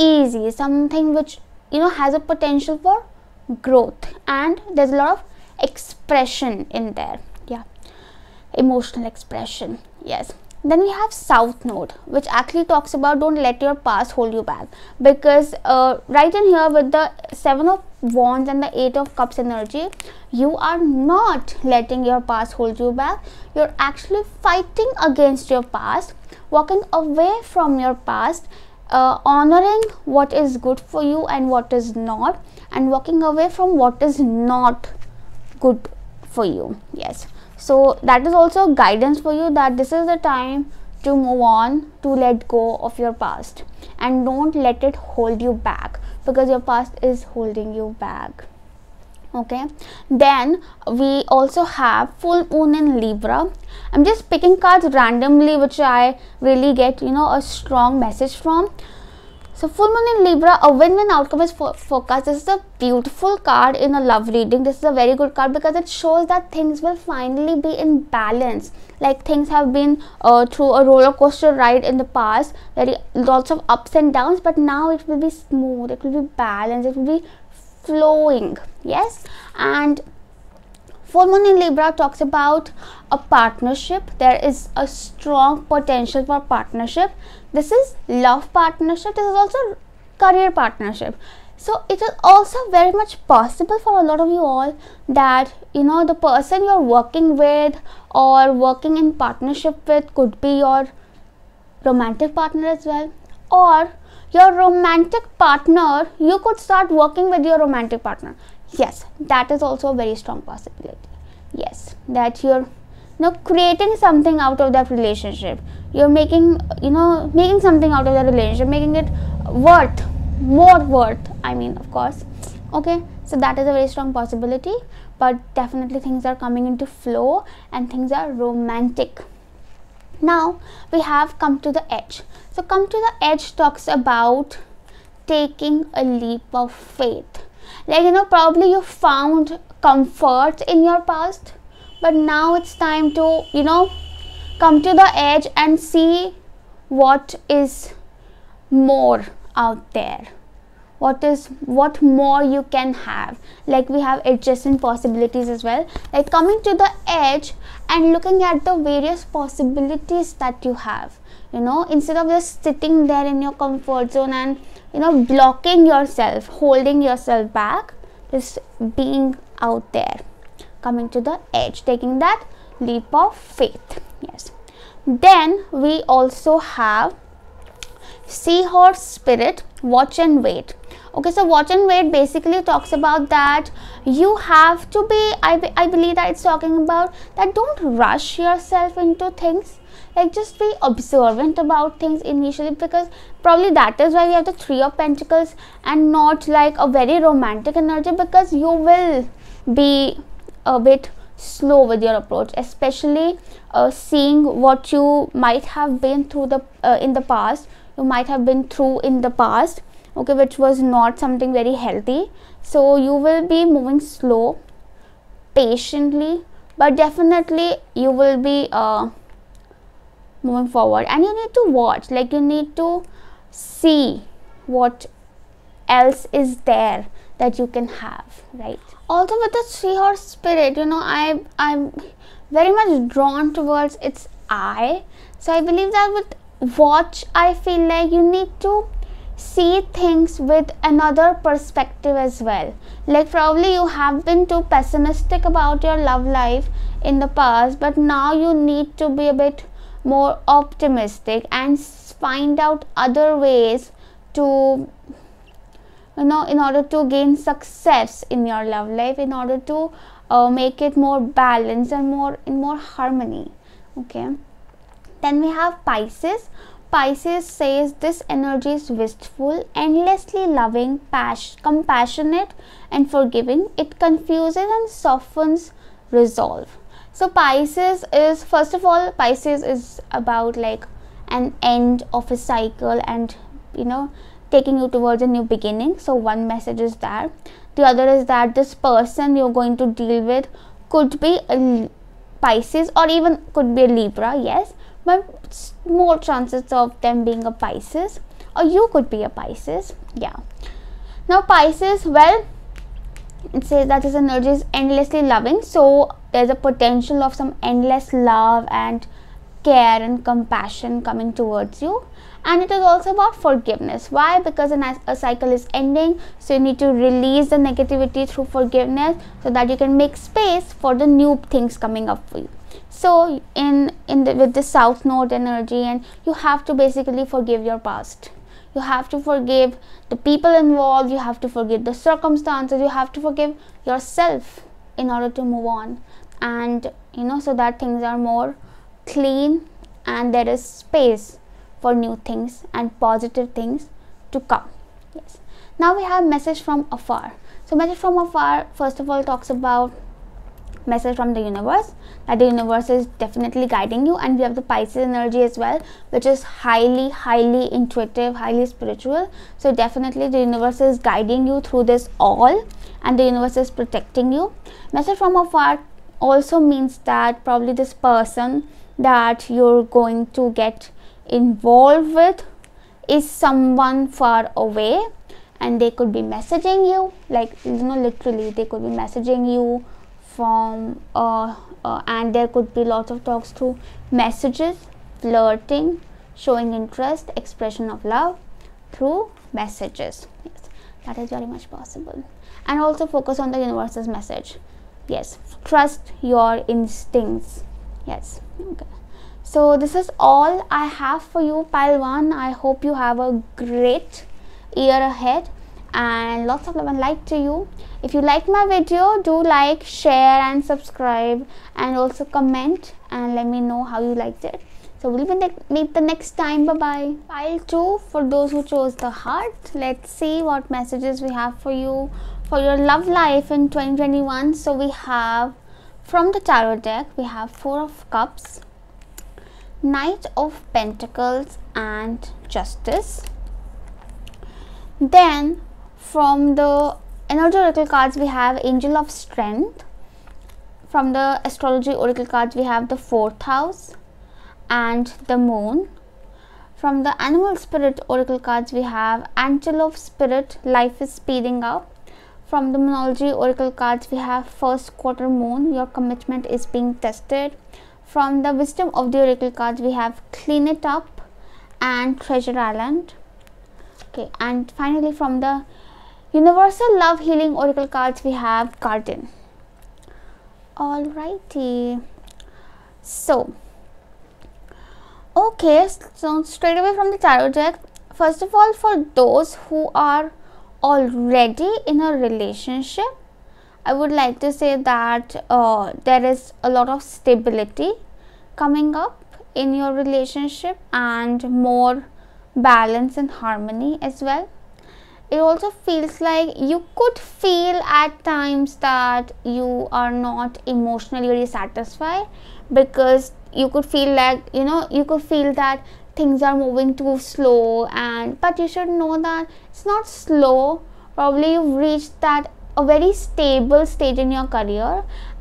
easy something which you know has a potential for growth and there's a lot of expression in there yeah emotional expression yes then we have south node which actually talks about don't let your past hold you back because uh, right in here with the seven of wands and the eight of cups energy you are not letting your past hold you back you're actually fighting against your past walking away from your past uh, honoring what is good for you and what is not and walking away from what is not good for you yes so that is also guidance for you that this is the time to move on to let go of your past and don't let it hold you back because your past is holding you back okay then we also have full moon in libra i'm just picking cards randomly which i really get you know a strong message from so full moon in Libra, a win-win outcome is focused. This is a beautiful card in a love reading. This is a very good card because it shows that things will finally be in balance. Like things have been uh, through a roller coaster ride in the past, very lots of ups and downs, but now it will be smooth. It will be balanced. It will be flowing. Yes, and Full moon in Libra talks about a partnership. There is a strong potential for partnership. This is love partnership. This is also career partnership. So it is also very much possible for a lot of you all that you know the person you're working with or working in partnership with could be your romantic partner as well or your romantic partner you could start working with your romantic partner yes that is also a very strong possibility yes that you're now creating something out of that relationship you're making you know making something out of that relationship making it worth more worth i mean of course okay so that is a very strong possibility but definitely things are coming into flow and things are romantic now we have come to the edge so come to the edge talks about taking a leap of faith like you know probably you found comfort in your past but now it's time to you know come to the edge and see what is more out there what is what more you can have like we have adjacent possibilities as well like coming to the edge and looking at the various possibilities that you have you know instead of just sitting there in your comfort zone and you know blocking yourself holding yourself back just being out there coming to the edge taking that leap of faith yes then we also have seahorse spirit watch and wait okay so watch and wait basically talks about that you have to be I, I believe that it's talking about that don't rush yourself into things like just be observant about things initially because probably that is why we have the three of pentacles and not like a very romantic energy because you will be a bit slow with your approach especially uh, seeing what you might have been through the uh, in the past you might have been through in the past okay which was not something very healthy so you will be moving slow patiently but definitely you will be uh, moving forward and you need to watch like you need to see what else is there that you can have right also with the three horse spirit you know i i'm very much drawn towards its eye so i believe that with watch i feel like you need to see things with another perspective as well like probably you have been too pessimistic about your love life in the past but now you need to be a bit more optimistic and find out other ways to you know in order to gain success in your love life in order to uh, make it more balanced and more in more harmony okay then we have pisces pisces says this energy is wistful endlessly loving compassionate and forgiving it confuses and softens resolve so pisces is first of all pisces is about like an end of a cycle and you know taking you towards a new beginning so one message is that the other is that this person you're going to deal with could be a pisces or even could be a libra yes but more chances of them being a pisces or you could be a pisces yeah now pisces well it says that his energy is endlessly loving so there's a potential of some endless love and care and compassion coming towards you and it is also about forgiveness why because a, a cycle is ending so you need to release the negativity through forgiveness so that you can make space for the new things coming up for you so in in the, with the south node energy and you have to basically forgive your past you have to forgive the people involved you have to forgive the circumstances you have to forgive yourself in order to move on and you know so that things are more clean and there is space for new things and positive things to come yes now we have message from afar so message from afar first of all talks about message from the universe that the universe is definitely guiding you and we have the pisces energy as well which is highly highly intuitive highly spiritual so definitely the universe is guiding you through this all and the universe is protecting you message from afar also means that probably this person that you're going to get involved with is someone far away and they could be messaging you like you know literally they could be messaging you platform uh, uh, and there could be lots of talks through messages flirting showing interest expression of love through messages yes that is very much possible and also focus on the universe's message yes trust your instincts yes okay so this is all i have for you pile one i hope you have a great year ahead and lots of love and light to you if you like my video do like share and subscribe and also comment and let me know how you liked it so we'll meet the next time bye bye file 2 for those who chose the heart let's see what messages we have for you for your love life in 2021 so we have from the tarot deck we have four of cups knight of pentacles and justice then from the energy oracle cards we have angel of strength from the astrology oracle cards we have the fourth house and the moon from the animal spirit oracle cards we have angel of spirit life is speeding up from the monology oracle cards we have first quarter moon your commitment is being tested from the wisdom of the oracle cards we have clean it up and treasure island okay and finally from the universal love healing oracle cards we have garden alrighty so okay so straight away from the tarot deck first of all for those who are already in a relationship i would like to say that uh, there is a lot of stability coming up in your relationship and more balance and harmony as well it also feels like you could feel at times that you are not emotionally really satisfied because you could feel like you know you could feel that things are moving too slow and but you should know that it's not slow probably you've reached that a very stable stage in your career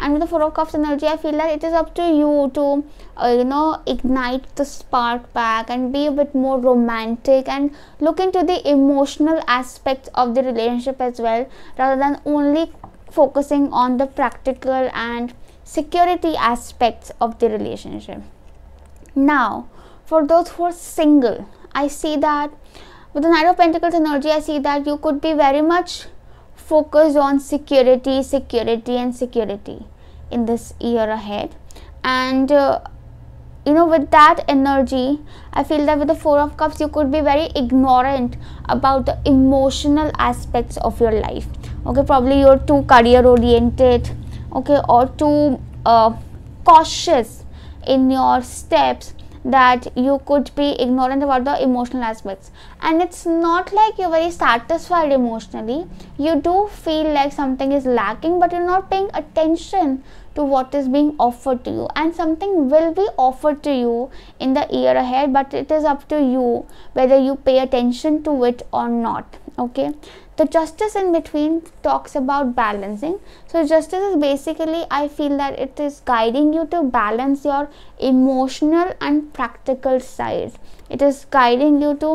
and with the four of cups energy i feel that it is up to you to uh, you know ignite the spark back and be a bit more romantic and look into the emotional aspects of the relationship as well rather than only focusing on the practical and security aspects of the relationship now for those who are single i see that with the knight of pentacles energy i see that you could be very much focused on security, security, and security in this year ahead. And uh, you know, with that energy, I feel that with the Four of Cups, you could be very ignorant about the emotional aspects of your life. Okay, probably you're too career oriented, okay, or too uh, cautious in your steps that you could be ignorant about the emotional aspects and it's not like you're very satisfied emotionally you do feel like something is lacking but you're not paying attention to what is being offered to you and something will be offered to you in the year ahead but it is up to you whether you pay attention to it or not okay the justice in between talks about balancing so justice is basically i feel that it is guiding you to balance your emotional and practical sides it is guiding you to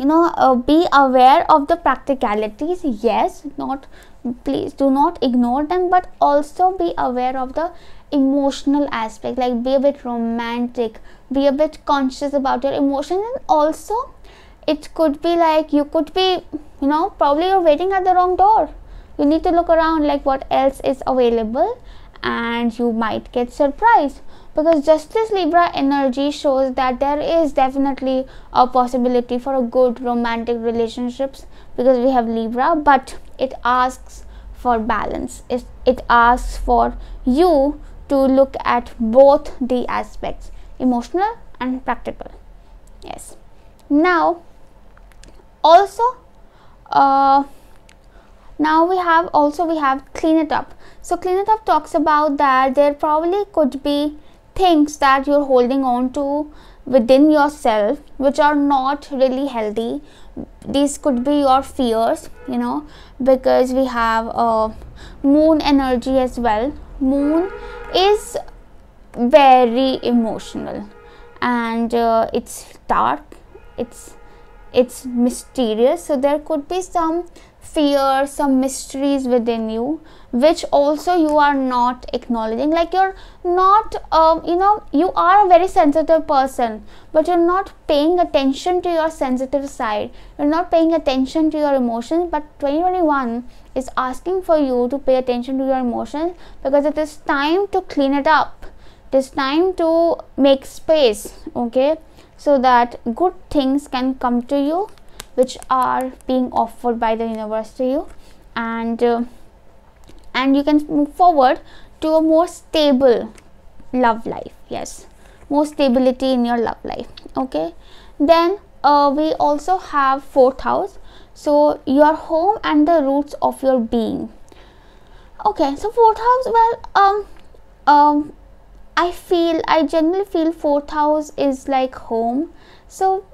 you know uh, be aware of the practicalities yes not please do not ignore them but also be aware of the emotional aspect like be a bit romantic be a bit conscious about your emotions and also it could be like you could be you know probably you're waiting at the wrong door you need to look around like what else is available and you might get surprised because justice libra energy shows that there is definitely a possibility for a good romantic relationships because we have libra but it asks for balance it, it asks for you to look at both the aspects emotional and practical yes now also uh, now we have also we have clean it up so clean it up talks about that there probably could be things that you're holding on to within yourself which are not really healthy these could be your fears you know because we have uh, moon energy as well moon is very emotional and uh, it's dark it's it's mysterious so there could be some fear some mysteries within you which also you are not acknowledging like you're not um, you know you are a very sensitive person but you're not paying attention to your sensitive side you're not paying attention to your emotions but 2021 is asking for you to pay attention to your emotions because it is time to clean it up it is time to make space okay so that good things can come to you which are being offered by the universe to you and uh, and you can move forward to a more stable love life yes more stability in your love life okay then uh, we also have fourth house so your home and the roots of your being okay so fourth house well um um I feel I generally feel fourth house is like home. So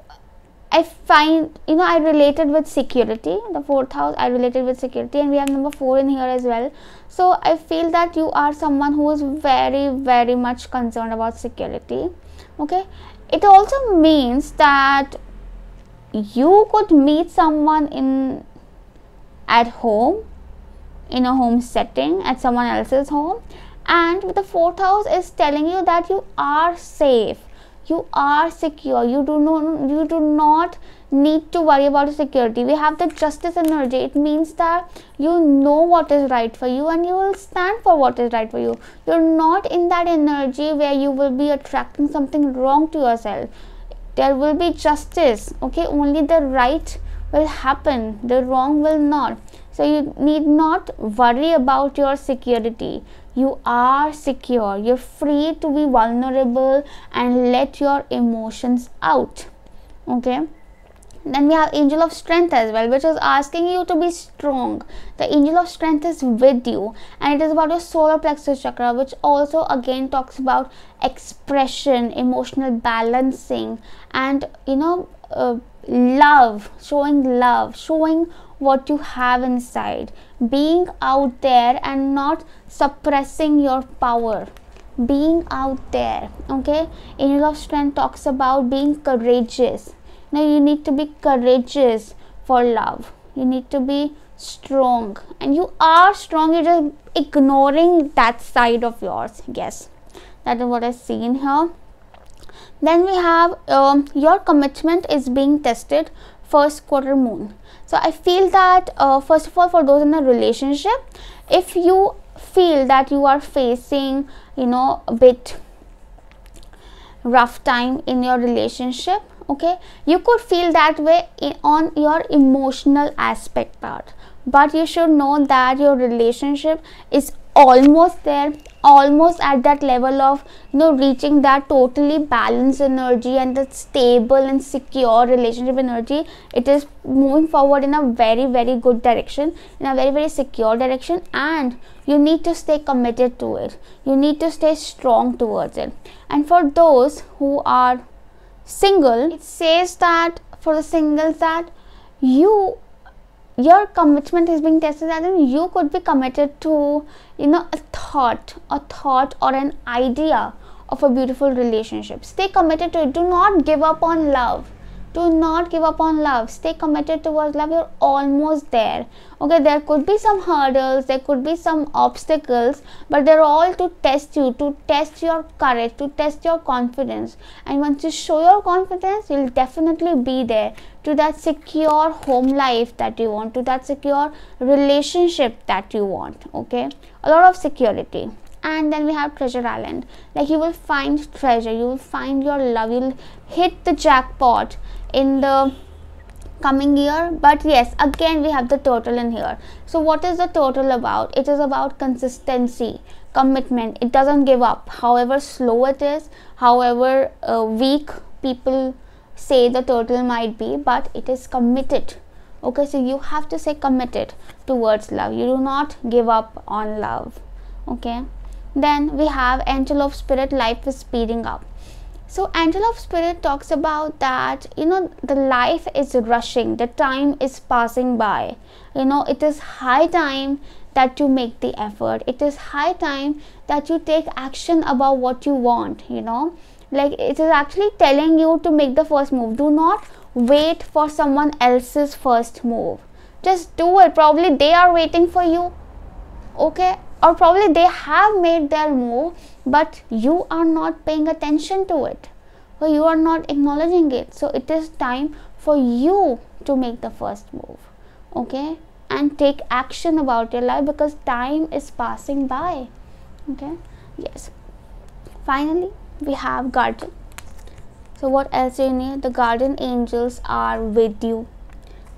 I find you know I related with security the fourth house I related with security and we have number 4 in here as well so I feel that you are someone who is very very much concerned about security okay it also means that you could meet someone in at home in a home setting at someone else's home and the fourth house is telling you that you are safe you are secure you do not you do not need to worry about security we have the justice energy it means that you know what is right for you and you will stand for what is right for you you're not in that energy where you will be attracting something wrong to yourself there will be justice okay only the right will happen the wrong will not so you need not worry about your security you are secure you're free to be vulnerable and let your emotions out okay then we have angel of strength as well which is asking you to be strong the angel of strength is with you and it is about your solar plexus chakra which also again talks about expression emotional balancing and you know uh, love showing love showing what you have inside being out there and not suppressing your power being out there okay angel of strength talks about being courageous now you need to be courageous for love you need to be strong and you are strong you're just ignoring that side of yours yes that is what i see in here then we have um, your commitment is being tested first quarter moon so i feel that uh, first of all for those in a relationship if you feel that you are facing you know a bit rough time in your relationship okay you could feel that way in, on your emotional aspect part but you should know that your relationship is almost there almost at that level of you know reaching that totally balanced energy and that stable and secure relationship energy it is moving forward in a very very good direction in a very very secure direction and you need to stay committed to it you need to stay strong towards it and for those who are single it says that for the singles that you your commitment is being tested as in you could be committed to you know a thought a thought or an idea of a beautiful relationship stay committed to it do not give up on love do not give up on love stay committed towards love you're almost there okay there could be some hurdles there could be some obstacles but they're all to test you to test your courage to test your confidence and once you show your confidence you'll definitely be there to that secure home life that you want to that secure relationship that you want okay a lot of security and then we have treasure island like you will find treasure you will find your love you'll hit the jackpot in the coming year but yes again we have the total in here so what is the total about it is about consistency commitment it doesn't give up however slow it is however uh, weak people say the total might be but it is committed okay so you have to say committed towards love you do not give up on love okay then we have angel of spirit life is speeding up so angel of spirit talks about that you know the life is rushing the time is passing by you know it is high time that you make the effort it is high time that you take action about what you want you know like it is actually telling you to make the first move do not wait for someone else's first move just do it probably they are waiting for you okay or probably they have made their move but you are not paying attention to it or you are not acknowledging it so it is time for you to make the first move okay and take action about your life because time is passing by okay yes finally we have garden so what else do you need the garden angels are with you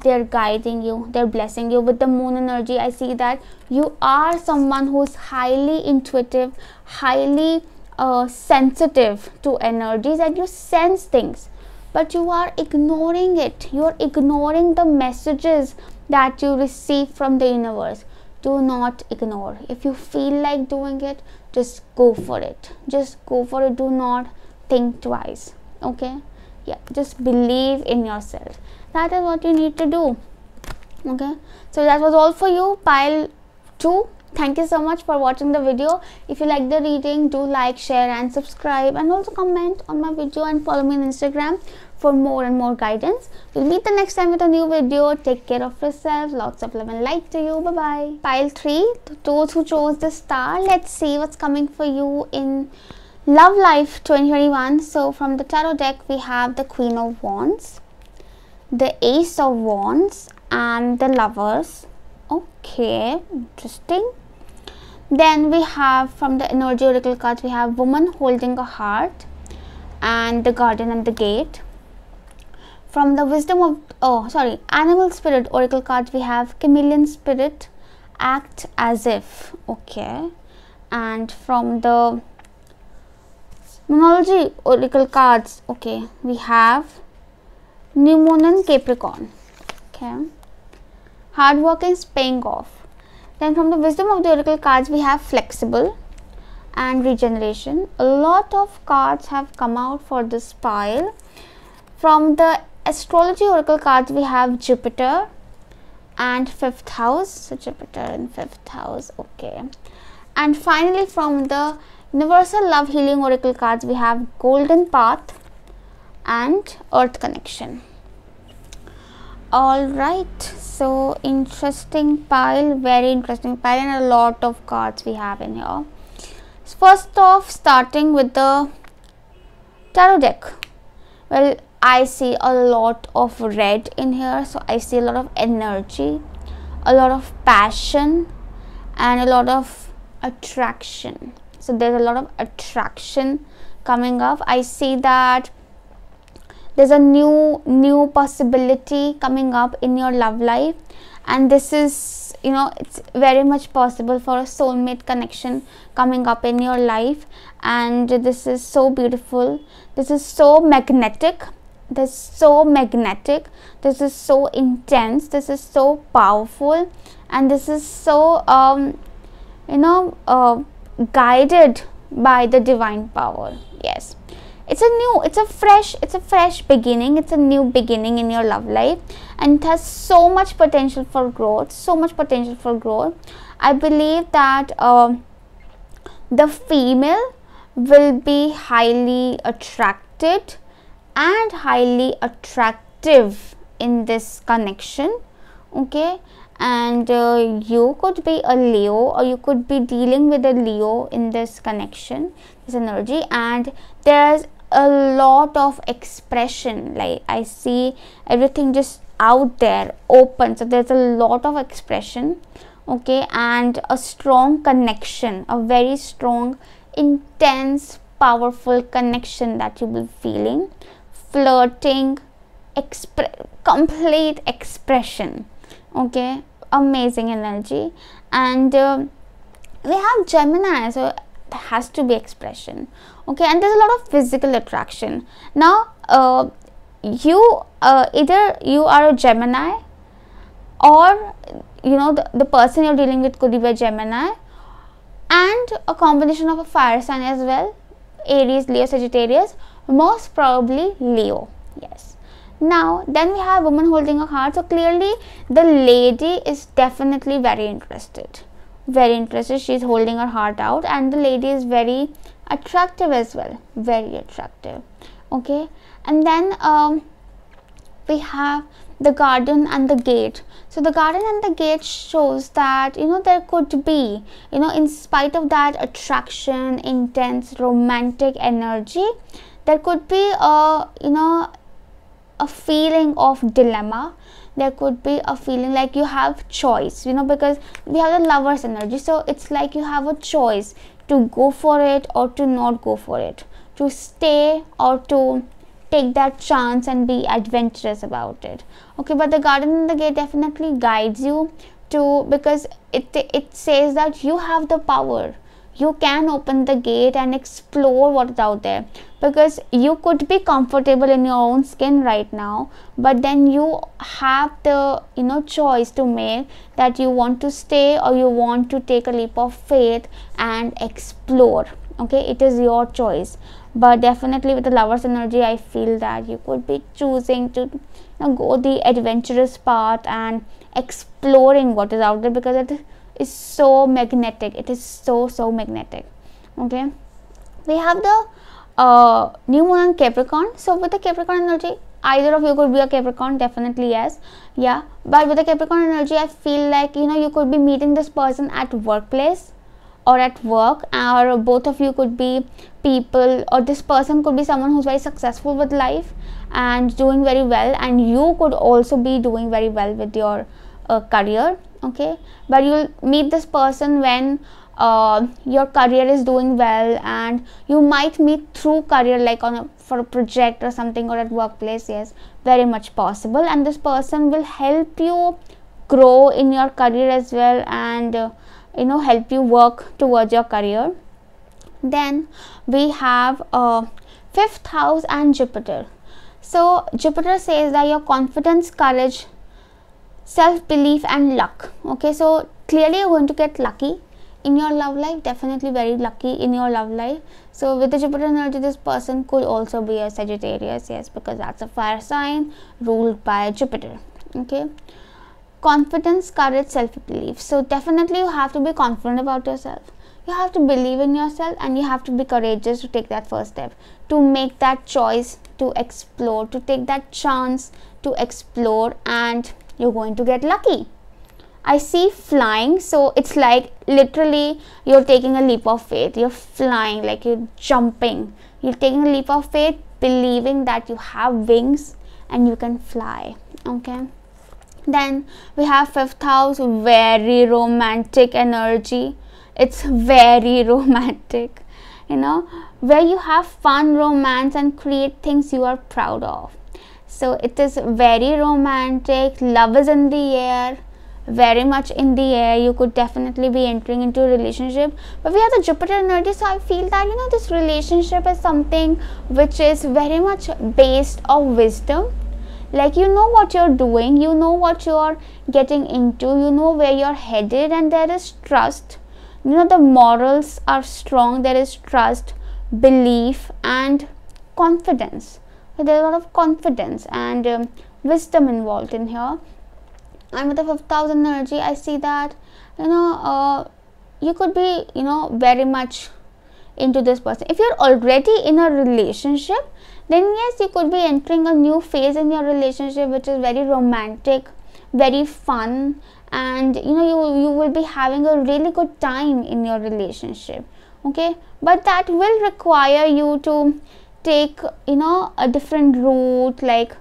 they're guiding you they're blessing you with the moon energy i see that you are someone who's highly intuitive highly uh, sensitive to energies and you sense things but you are ignoring it you're ignoring the messages that you receive from the universe do not ignore if you feel like doing it just go for it just go for it do not think twice okay yeah just believe in yourself that is what you need to do okay so that was all for you pile 2 thank you so much for watching the video if you like the reading do like share and subscribe and also comment on my video and follow me on instagram for more and more guidance we'll meet the next time with a new video take care of yourself lots of love and light to you bye bye pile 3 those who chose the star let's see what's coming for you in love life 2021 so from the tarot deck we have the queen of wands the ace of wands and the lovers okay interesting then we have from the energy oracle cards we have woman holding a heart and the garden and the gate from the wisdom of oh sorry animal spirit oracle cards we have chameleon spirit act as if okay and from the monology oracle cards okay we have New Moon and Capricorn. Okay. Hard work is paying off. Then from the wisdom of the oracle cards we have flexible and regeneration. A lot of cards have come out for this pile. From the astrology oracle cards we have Jupiter and fifth house. So Jupiter and fifth house. Okay. And finally from the universal love healing oracle cards we have golden path and earth connection all right so interesting pile very interesting pile and a lot of cards we have in here first off starting with the tarot deck well i see a lot of red in here so i see a lot of energy a lot of passion and a lot of attraction so there's a lot of attraction coming up i see that there's a new new possibility coming up in your love life and this is you know it's very much possible for a soulmate connection coming up in your life and this is so beautiful this is so magnetic this is so magnetic this is so intense this is so powerful and this is so um you know uh, guided by the divine power yes it's a new it's a fresh it's a fresh beginning it's a new beginning in your love life and it has so much potential for growth so much potential for growth i believe that uh, the female will be highly attracted and highly attractive in this connection okay and uh, you could be a leo or you could be dealing with a leo in this connection this energy and there's a lot of expression like i see everything just out there open so there's a lot of expression okay and a strong connection a very strong intense powerful connection that you will be feeling flirting expre- complete expression okay amazing energy and uh, we have gemini so there has to be expression okay and there's a lot of physical attraction now uh, you uh, either you are a gemini or you know the, the person you're dealing with could be a gemini and a combination of a fire sign as well aries leo sagittarius most probably leo yes now then we have woman holding a heart so clearly the lady is definitely very interested very interested she's holding her heart out and the lady is very attractive as well very attractive okay and then um, we have the garden and the gate so the garden and the gate shows that you know there could be you know in spite of that attraction intense romantic energy there could be a you know a feeling of dilemma there could be a feeling like you have choice you know because we have the lovers energy so it's like you have a choice to go for it or to not go for it, to stay or to take that chance and be adventurous about it. Okay, but the garden in the gate definitely guides you to because it it says that you have the power you can open the gate and explore what's out there because you could be comfortable in your own skin right now but then you have the you know choice to make that you want to stay or you want to take a leap of faith and explore okay it is your choice but definitely with the lover's energy i feel that you could be choosing to you know, go the adventurous path and exploring what is out there because it is so magnetic it is so so magnetic okay we have the uh, new moon capricorn so with the capricorn energy either of you could be a capricorn definitely yes yeah but with the capricorn energy i feel like you know you could be meeting this person at workplace or at work or both of you could be people or this person could be someone who's very successful with life and doing very well and you could also be doing very well with your uh, career okay but you'll meet this person when uh, your career is doing well and you might meet through career like on a, for a project or something or at workplace yes very much possible and this person will help you grow in your career as well and uh, you know help you work towards your career then we have uh, fifth house and jupiter so jupiter says that your confidence courage self belief and luck okay so clearly you're going to get lucky in your love life definitely very lucky in your love life so with the jupiter energy this person could also be a sagittarius yes because that's a fire sign ruled by jupiter okay confidence courage self-belief so definitely you have to be confident about yourself you have to believe in yourself and you have to be courageous to take that first step to make that choice to explore to take that chance to explore and you're going to get lucky. I see flying, so it's like literally you're taking a leap of faith. You're flying, like you're jumping. You're taking a leap of faith, believing that you have wings and you can fly. Okay. Then we have fifth house, very romantic energy. It's very romantic, you know, where you have fun, romance, and create things you are proud of so it is very romantic, love is in the air, very much in the air. You could definitely be entering into a relationship. But we have the Jupiter energy, so I feel that you know this relationship is something which is very much based on wisdom. Like you know what you're doing, you know what you're getting into, you know where you're headed, and there is trust. You know, the morals are strong, there is trust, belief, and confidence there's a lot of confidence and um, wisdom involved in here and with the 5000 energy i see that you know uh, you could be you know very much into this person if you're already in a relationship then yes you could be entering a new phase in your relationship which is very romantic very fun and you know you, you will be having a really good time in your relationship okay but that will require you to take you know a different route like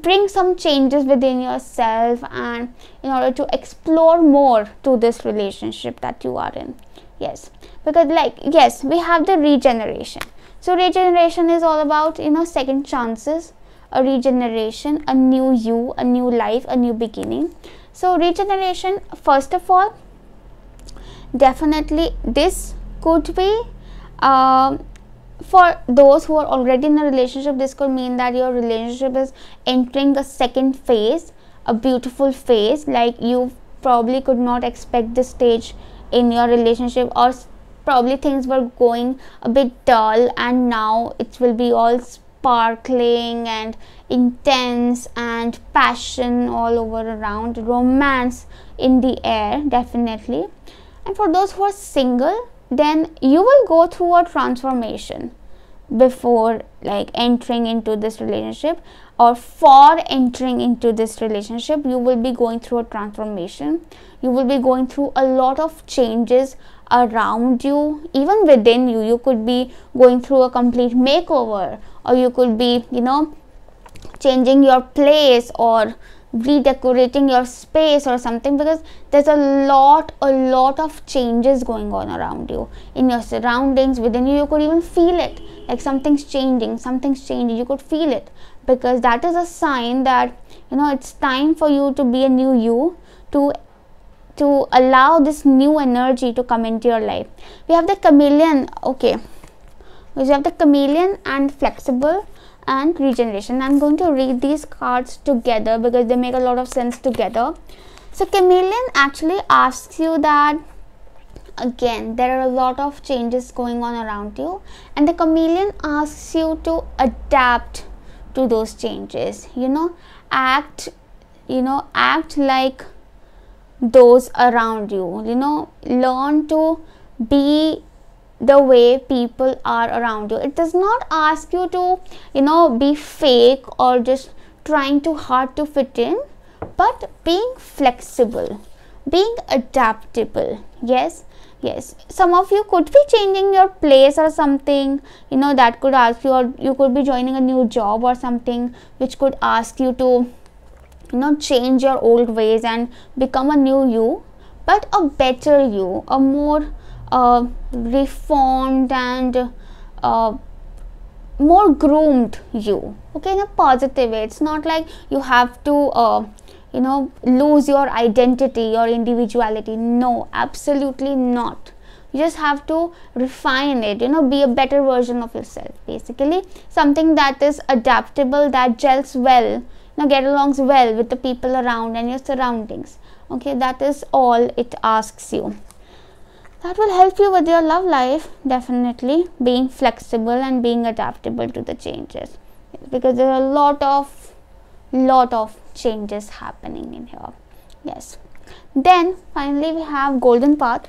bring some changes within yourself and in order to explore more to this relationship that you are in yes because like yes we have the regeneration so regeneration is all about you know second chances a regeneration a new you a new life a new beginning so regeneration first of all definitely this could be um, for those who are already in a relationship this could mean that your relationship is entering a second phase a beautiful phase like you probably could not expect this stage in your relationship or probably things were going a bit dull and now it will be all sparkling and intense and passion all over around romance in the air definitely and for those who are single then you will go through a transformation before like entering into this relationship or for entering into this relationship you will be going through a transformation you will be going through a lot of changes around you even within you you could be going through a complete makeover or you could be you know changing your place or redecorating your space or something because there's a lot a lot of changes going on around you in your surroundings within you you could even feel it like something's changing something's changing you could feel it because that is a sign that you know it's time for you to be a new you to to allow this new energy to come into your life we have the chameleon okay we have the chameleon and flexible and regeneration i'm going to read these cards together because they make a lot of sense together so chameleon actually asks you that again there are a lot of changes going on around you and the chameleon asks you to adapt to those changes you know act you know act like those around you you know learn to be the way people are around you it does not ask you to you know be fake or just trying too hard to fit in but being flexible being adaptable yes yes some of you could be changing your place or something you know that could ask you or you could be joining a new job or something which could ask you to you know change your old ways and become a new you but a better you a more uh, reformed and uh, more groomed you okay in a positive way it's not like you have to uh, you know lose your identity your individuality no absolutely not you just have to refine it you know be a better version of yourself basically something that is adaptable that gels well you get alongs well with the people around and your surroundings okay that is all it asks you that will help you with your love life definitely being flexible and being adaptable to the changes because there are a lot of lot of changes happening in here yes then finally we have golden path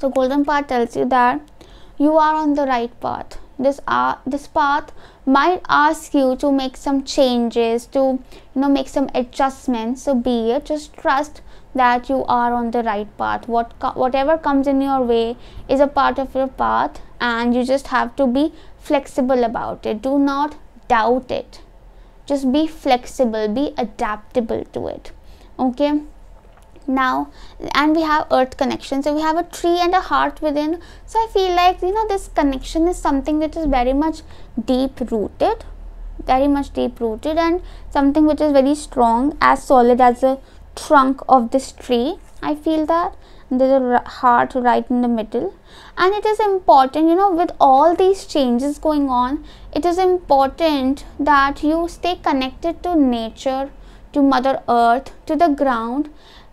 so golden path tells you that you are on the right path this uh, this path might ask you to make some changes to you know make some adjustments so be it just trust that you are on the right path what co whatever comes in your way is a part of your path and you just have to be flexible about it do not doubt it just be flexible be adaptable to it okay now and we have earth connection so we have a tree and a heart within so i feel like you know this connection is something which is very much deep rooted very much deep rooted and something which is very strong as solid as the trunk of this tree i feel that there's a heart right in the middle and it is important you know with all these changes going on it is important that you stay connected to nature to mother earth to the ground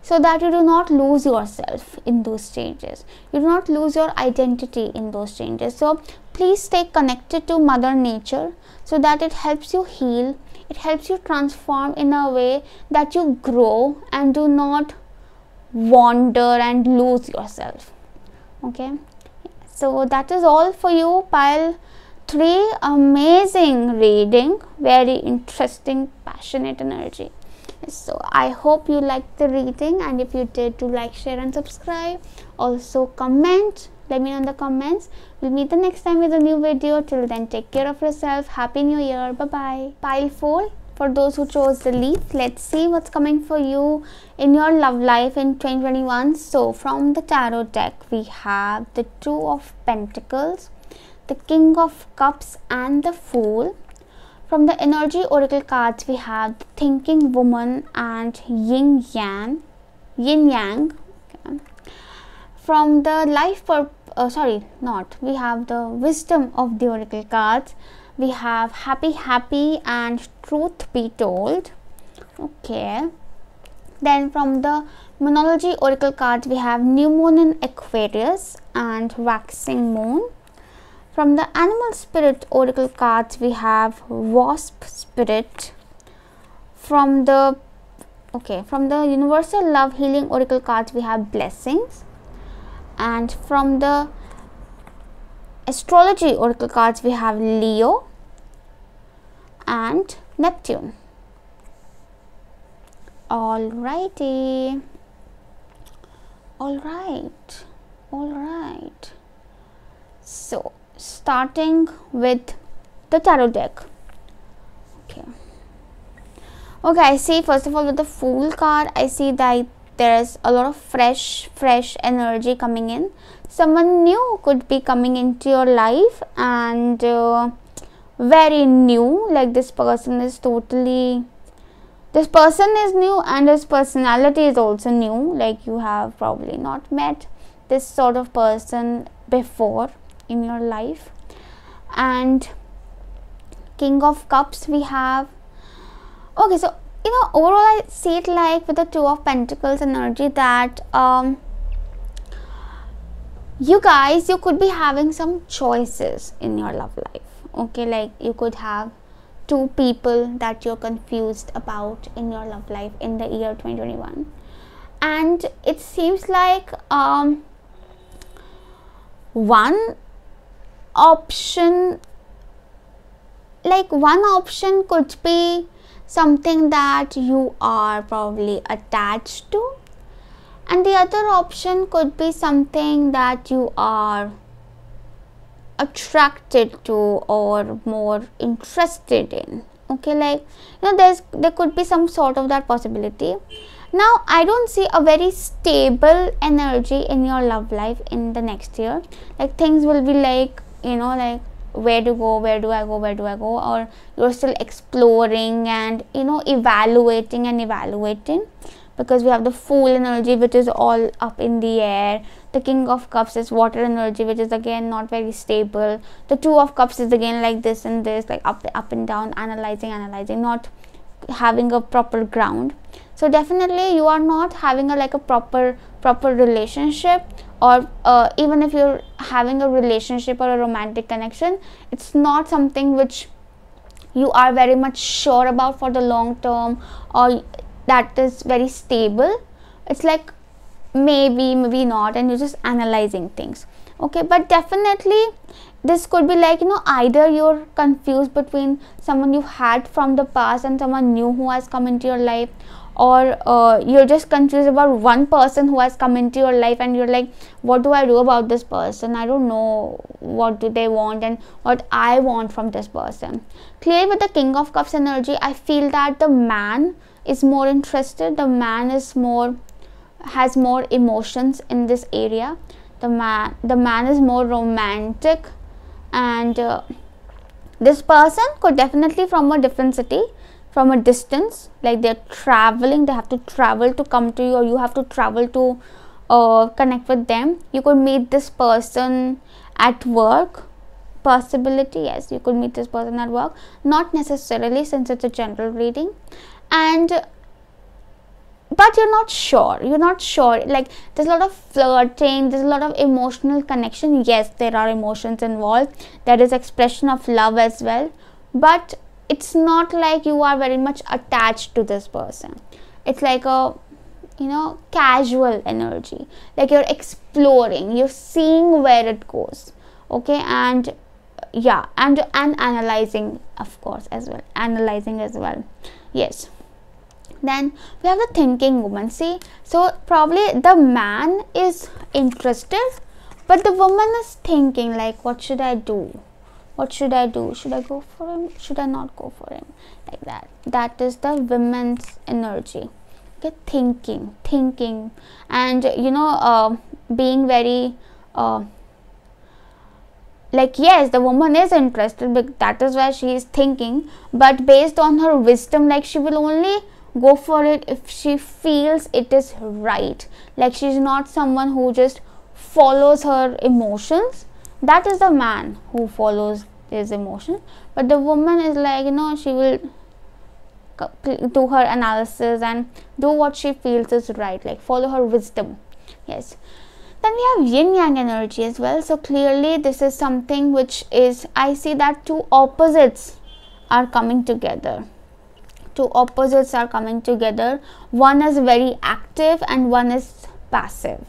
so that you do not lose yourself in those changes you do not lose your identity in those changes so please stay connected to mother nature so that it helps you heal it helps you transform in a way that you grow and do not wander and lose yourself okay so that is all for you pile three amazing reading very interesting passionate energy so i hope you liked the reading and if you did do like share and subscribe also comment let me know in the comments we'll meet the next time with a new video till then take care of yourself happy new year bye bye pile 4 for those who chose the leaf let's see what's coming for you in your love life in 2021 so from the tarot deck we have the two of pentacles the king of cups and the fool from the energy oracle cards, we have the thinking woman and yin yang. Yin yang. Okay. From the life purpose, uh, sorry, not. We have the wisdom of the oracle cards. We have happy, happy, and truth be told. Okay. Then from the monology oracle cards, we have new moon in Aquarius and waxing moon from the animal spirit oracle cards, we have wasp spirit. From the okay, from the universal love healing oracle cards, we have blessings. And from the astrology oracle cards, we have Leo and Neptune. righty. Alright. Alright. So starting with the tarot deck okay okay i see first of all with the fool card i see that there's a lot of fresh fresh energy coming in someone new could be coming into your life and uh, very new like this person is totally this person is new and his personality is also new like you have probably not met this sort of person before in your life and king of cups we have okay so you know overall i see it like with the two of pentacles energy that um you guys you could be having some choices in your love life okay like you could have two people that you're confused about in your love life in the year 2021 and it seems like um one option like one option could be something that you are probably attached to and the other option could be something that you are attracted to or more interested in okay like you know there's there could be some sort of that possibility now i don't see a very stable energy in your love life in the next year like things will be like you know like where to go where do i go where do i go or you're still exploring and you know evaluating and evaluating because we have the fool energy which is all up in the air the king of cups is water energy which is again not very stable the two of cups is again like this and this like up up and down analyzing analyzing not having a proper ground so definitely you are not having a like a proper proper relationship or uh, even if you're having a relationship or a romantic connection it's not something which you are very much sure about for the long term or that is very stable it's like maybe maybe not and you're just analyzing things okay but definitely this could be like you know either you're confused between someone you've had from the past and someone new who has come into your life or uh, you're just confused about one person who has come into your life and you're like what do i do about this person i don't know what do they want and what i want from this person clearly with the king of cups energy i feel that the man is more interested the man is more has more emotions in this area the man the man is more romantic and uh, this person could definitely from a different city from a distance like they're traveling they have to travel to come to you or you have to travel to uh, connect with them you could meet this person at work possibility yes you could meet this person at work not necessarily since it's a general reading and but you're not sure you're not sure like there's a lot of flirting there's a lot of emotional connection yes there are emotions involved there is expression of love as well but it's not like you are very much attached to this person it's like a you know casual energy like you're exploring you're seeing where it goes okay and yeah and and analyzing of course as well analyzing as well yes then we have the thinking woman see so probably the man is interested but the woman is thinking like what should i do what should i do should i go for him should i not go for him like that that is the women's energy okay thinking thinking and you know uh, being very uh, like yes the woman is interested but that is why she is thinking but based on her wisdom like she will only go for it if she feels it is right like she's not someone who just follows her emotions that is the man who follows his emotion but the woman is like you know she will do her analysis and do what she feels is right like follow her wisdom yes then we have yin yang energy as well so clearly this is something which is i see that two opposites are coming together two opposites are coming together one is very active and one is passive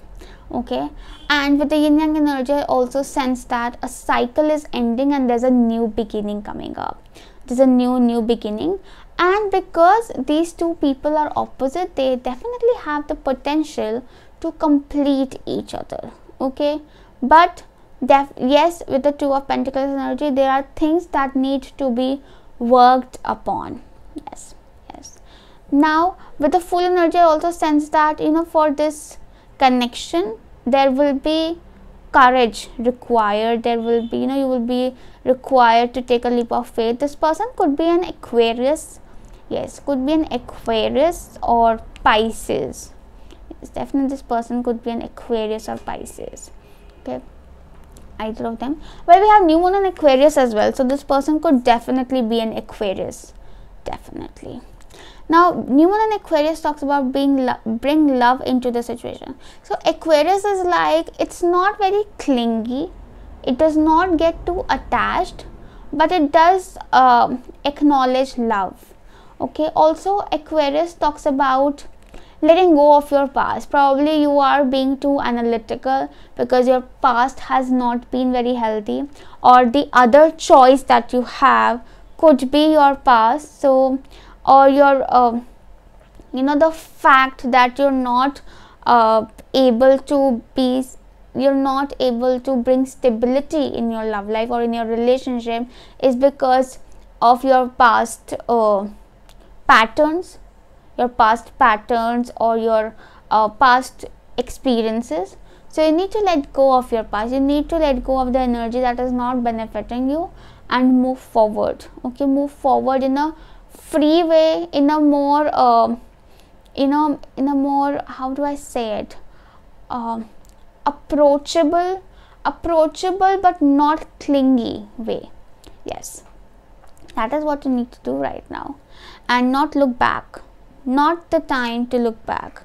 okay and with the yin yang energy i also sense that a cycle is ending and there's a new beginning coming up there's a new new beginning and because these two people are opposite they definitely have the potential to complete each other okay but def- yes with the two of pentacles energy there are things that need to be worked upon yes yes now with the full energy i also sense that you know for this connection there will be courage required there will be you know you will be required to take a leap of faith this person could be an aquarius yes could be an aquarius or pisces yes, definitely this person could be an aquarius or pisces okay either of them well we have new moon and aquarius as well so this person could definitely be an aquarius definitely now, Newman and Aquarius talks about being lo bring love into the situation. So, Aquarius is like it's not very clingy, it does not get too attached, but it does uh, acknowledge love. Okay, also, Aquarius talks about letting go of your past. Probably you are being too analytical because your past has not been very healthy, or the other choice that you have could be your past. So, or your uh, you know the fact that you're not uh, able to be you're not able to bring stability in your love life or in your relationship is because of your past uh, patterns your past patterns or your uh, past experiences so you need to let go of your past you need to let go of the energy that is not benefiting you and move forward okay move forward in a free way in a more uh, um, in in a more how do i say it uh, approachable approachable but not clingy way yes that is what you need to do right now and not look back not the time to look back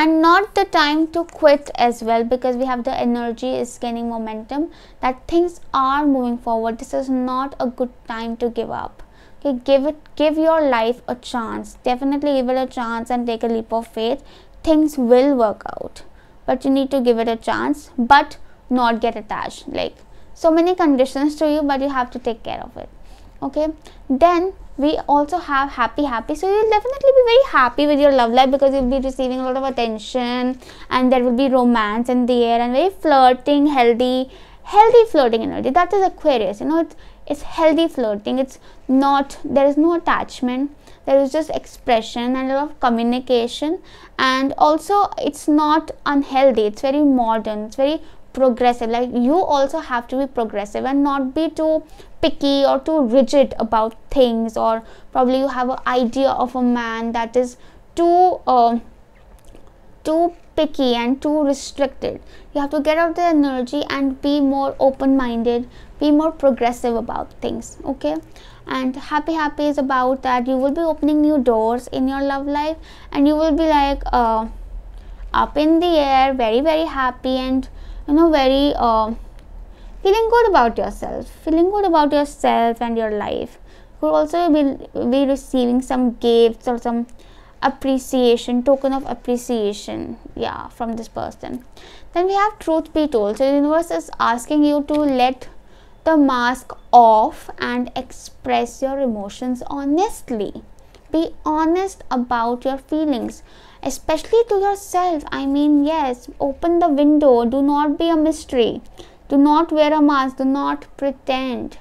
and not the time to quit as well because we have the energy is gaining momentum that things are moving forward this is not a good time to give up okay give it give your life a chance definitely give it a chance and take a leap of faith things will work out but you need to give it a chance but not get attached like so many conditions to you but you have to take care of it okay then we also have happy happy so you'll definitely be very happy with your love life because you'll be receiving a lot of attention and there will be romance in the air and very flirting healthy healthy flirting energy that is aquarius you know it's, it's healthy flirting it's not there is no attachment there is just expression and a lot of communication and also it's not unhealthy it's very modern it's very progressive like you also have to be progressive and not be too picky or too rigid about things or probably you have an idea of a man that is too uh, too picky and too restricted. You have to get out the energy and be more open minded, be more progressive about things. Okay. And happy happy is about that you will be opening new doors in your love life and you will be like uh, up in the air, very, very happy and you know, very uh, feeling good about yourself, feeling good about yourself and your life. You will also be, be receiving some gifts or some appreciation token of appreciation yeah from this person then we have truth be told so the universe is asking you to let the mask off and express your emotions honestly be honest about your feelings especially to yourself i mean yes open the window do not be a mystery do not wear a mask do not pretend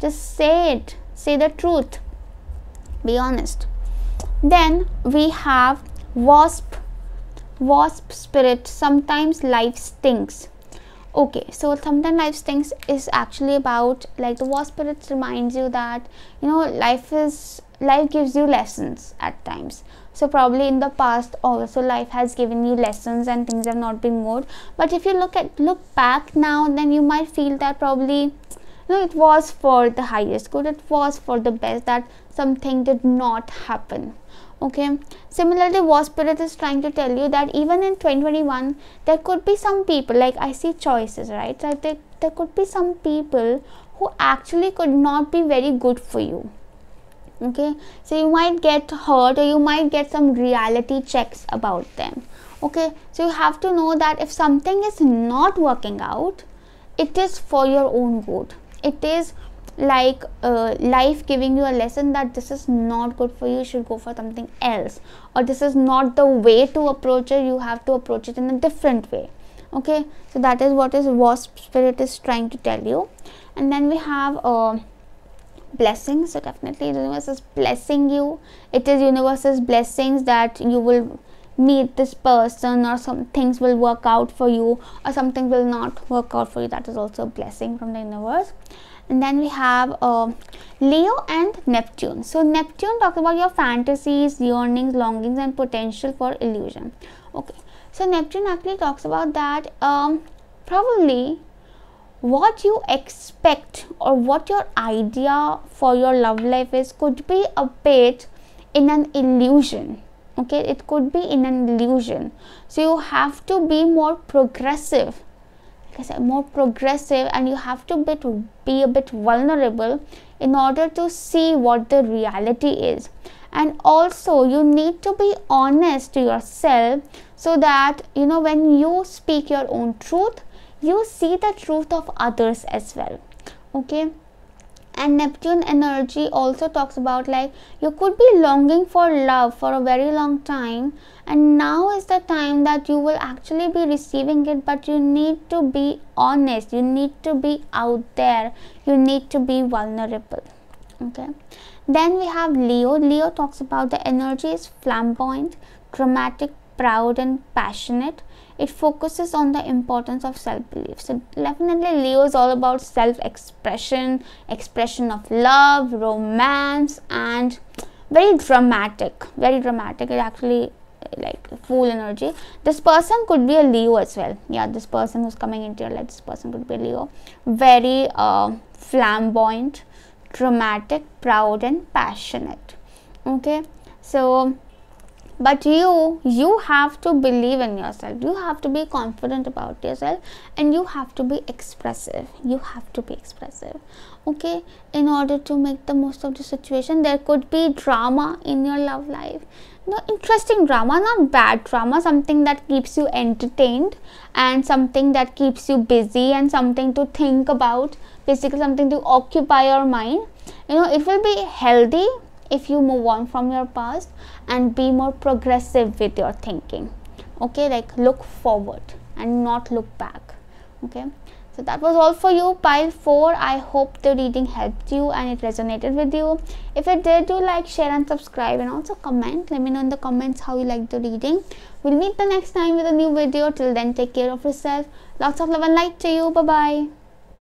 just say it say the truth be honest then we have wasp, wasp spirit, sometimes life stinks. Okay, so sometimes life stinks is actually about like the wasp spirit reminds you that you know life is life gives you lessons at times so probably in the past also life has given you lessons and things have not been good but if you look at look back now then you might feel that probably you know it was for the highest good it was for the best that something did not happen okay similarly war spirit is trying to tell you that even in 2021 there could be some people like i see choices right so there, there could be some people who actually could not be very good for you okay so you might get hurt or you might get some reality checks about them okay so you have to know that if something is not working out it is for your own good it is like uh, life giving you a lesson that this is not good for you, you should go for something else or this is not the way to approach it you have to approach it in a different way okay so that is what is wasp spirit is trying to tell you and then we have uh, blessing so definitely the universe is blessing you it is universe's blessings that you will meet this person or some things will work out for you or something will not work out for you that is also a blessing from the universe and then we have uh, Leo and Neptune. So Neptune talks about your fantasies, yearnings, longings and potential for illusion. Okay. So Neptune actually talks about that um, probably what you expect or what your idea for your love life is could be a bit in an illusion okay it could be in an illusion so you have to be more progressive like I said, more progressive and you have to bit, be a bit vulnerable in order to see what the reality is. And also, you need to be honest to yourself so that you know when you speak your own truth, you see the truth of others as well. Okay and neptune energy also talks about like you could be longing for love for a very long time and now is the time that you will actually be receiving it but you need to be honest you need to be out there you need to be vulnerable okay then we have leo leo talks about the energy is flamboyant dramatic proud and passionate it focuses on the importance of self-belief so definitely leo is all about self-expression expression of love romance and very dramatic very dramatic it actually like full energy this person could be a leo as well yeah this person who's coming into your life this person could be leo very uh, flamboyant dramatic proud and passionate okay so but you you have to believe in yourself you have to be confident about yourself and you have to be expressive you have to be expressive okay in order to make the most of the situation there could be drama in your love life no interesting drama not bad drama something that keeps you entertained and something that keeps you busy and something to think about basically something to occupy your mind you know it will be healthy if you move on from your past and be more progressive with your thinking okay like look forward and not look back okay so that was all for you pile 4 i hope the reading helped you and it resonated with you if it did do like share and subscribe and also comment let me know in the comments how you liked the reading we'll meet the next time with a new video till then take care of yourself lots of love and light to you bye bye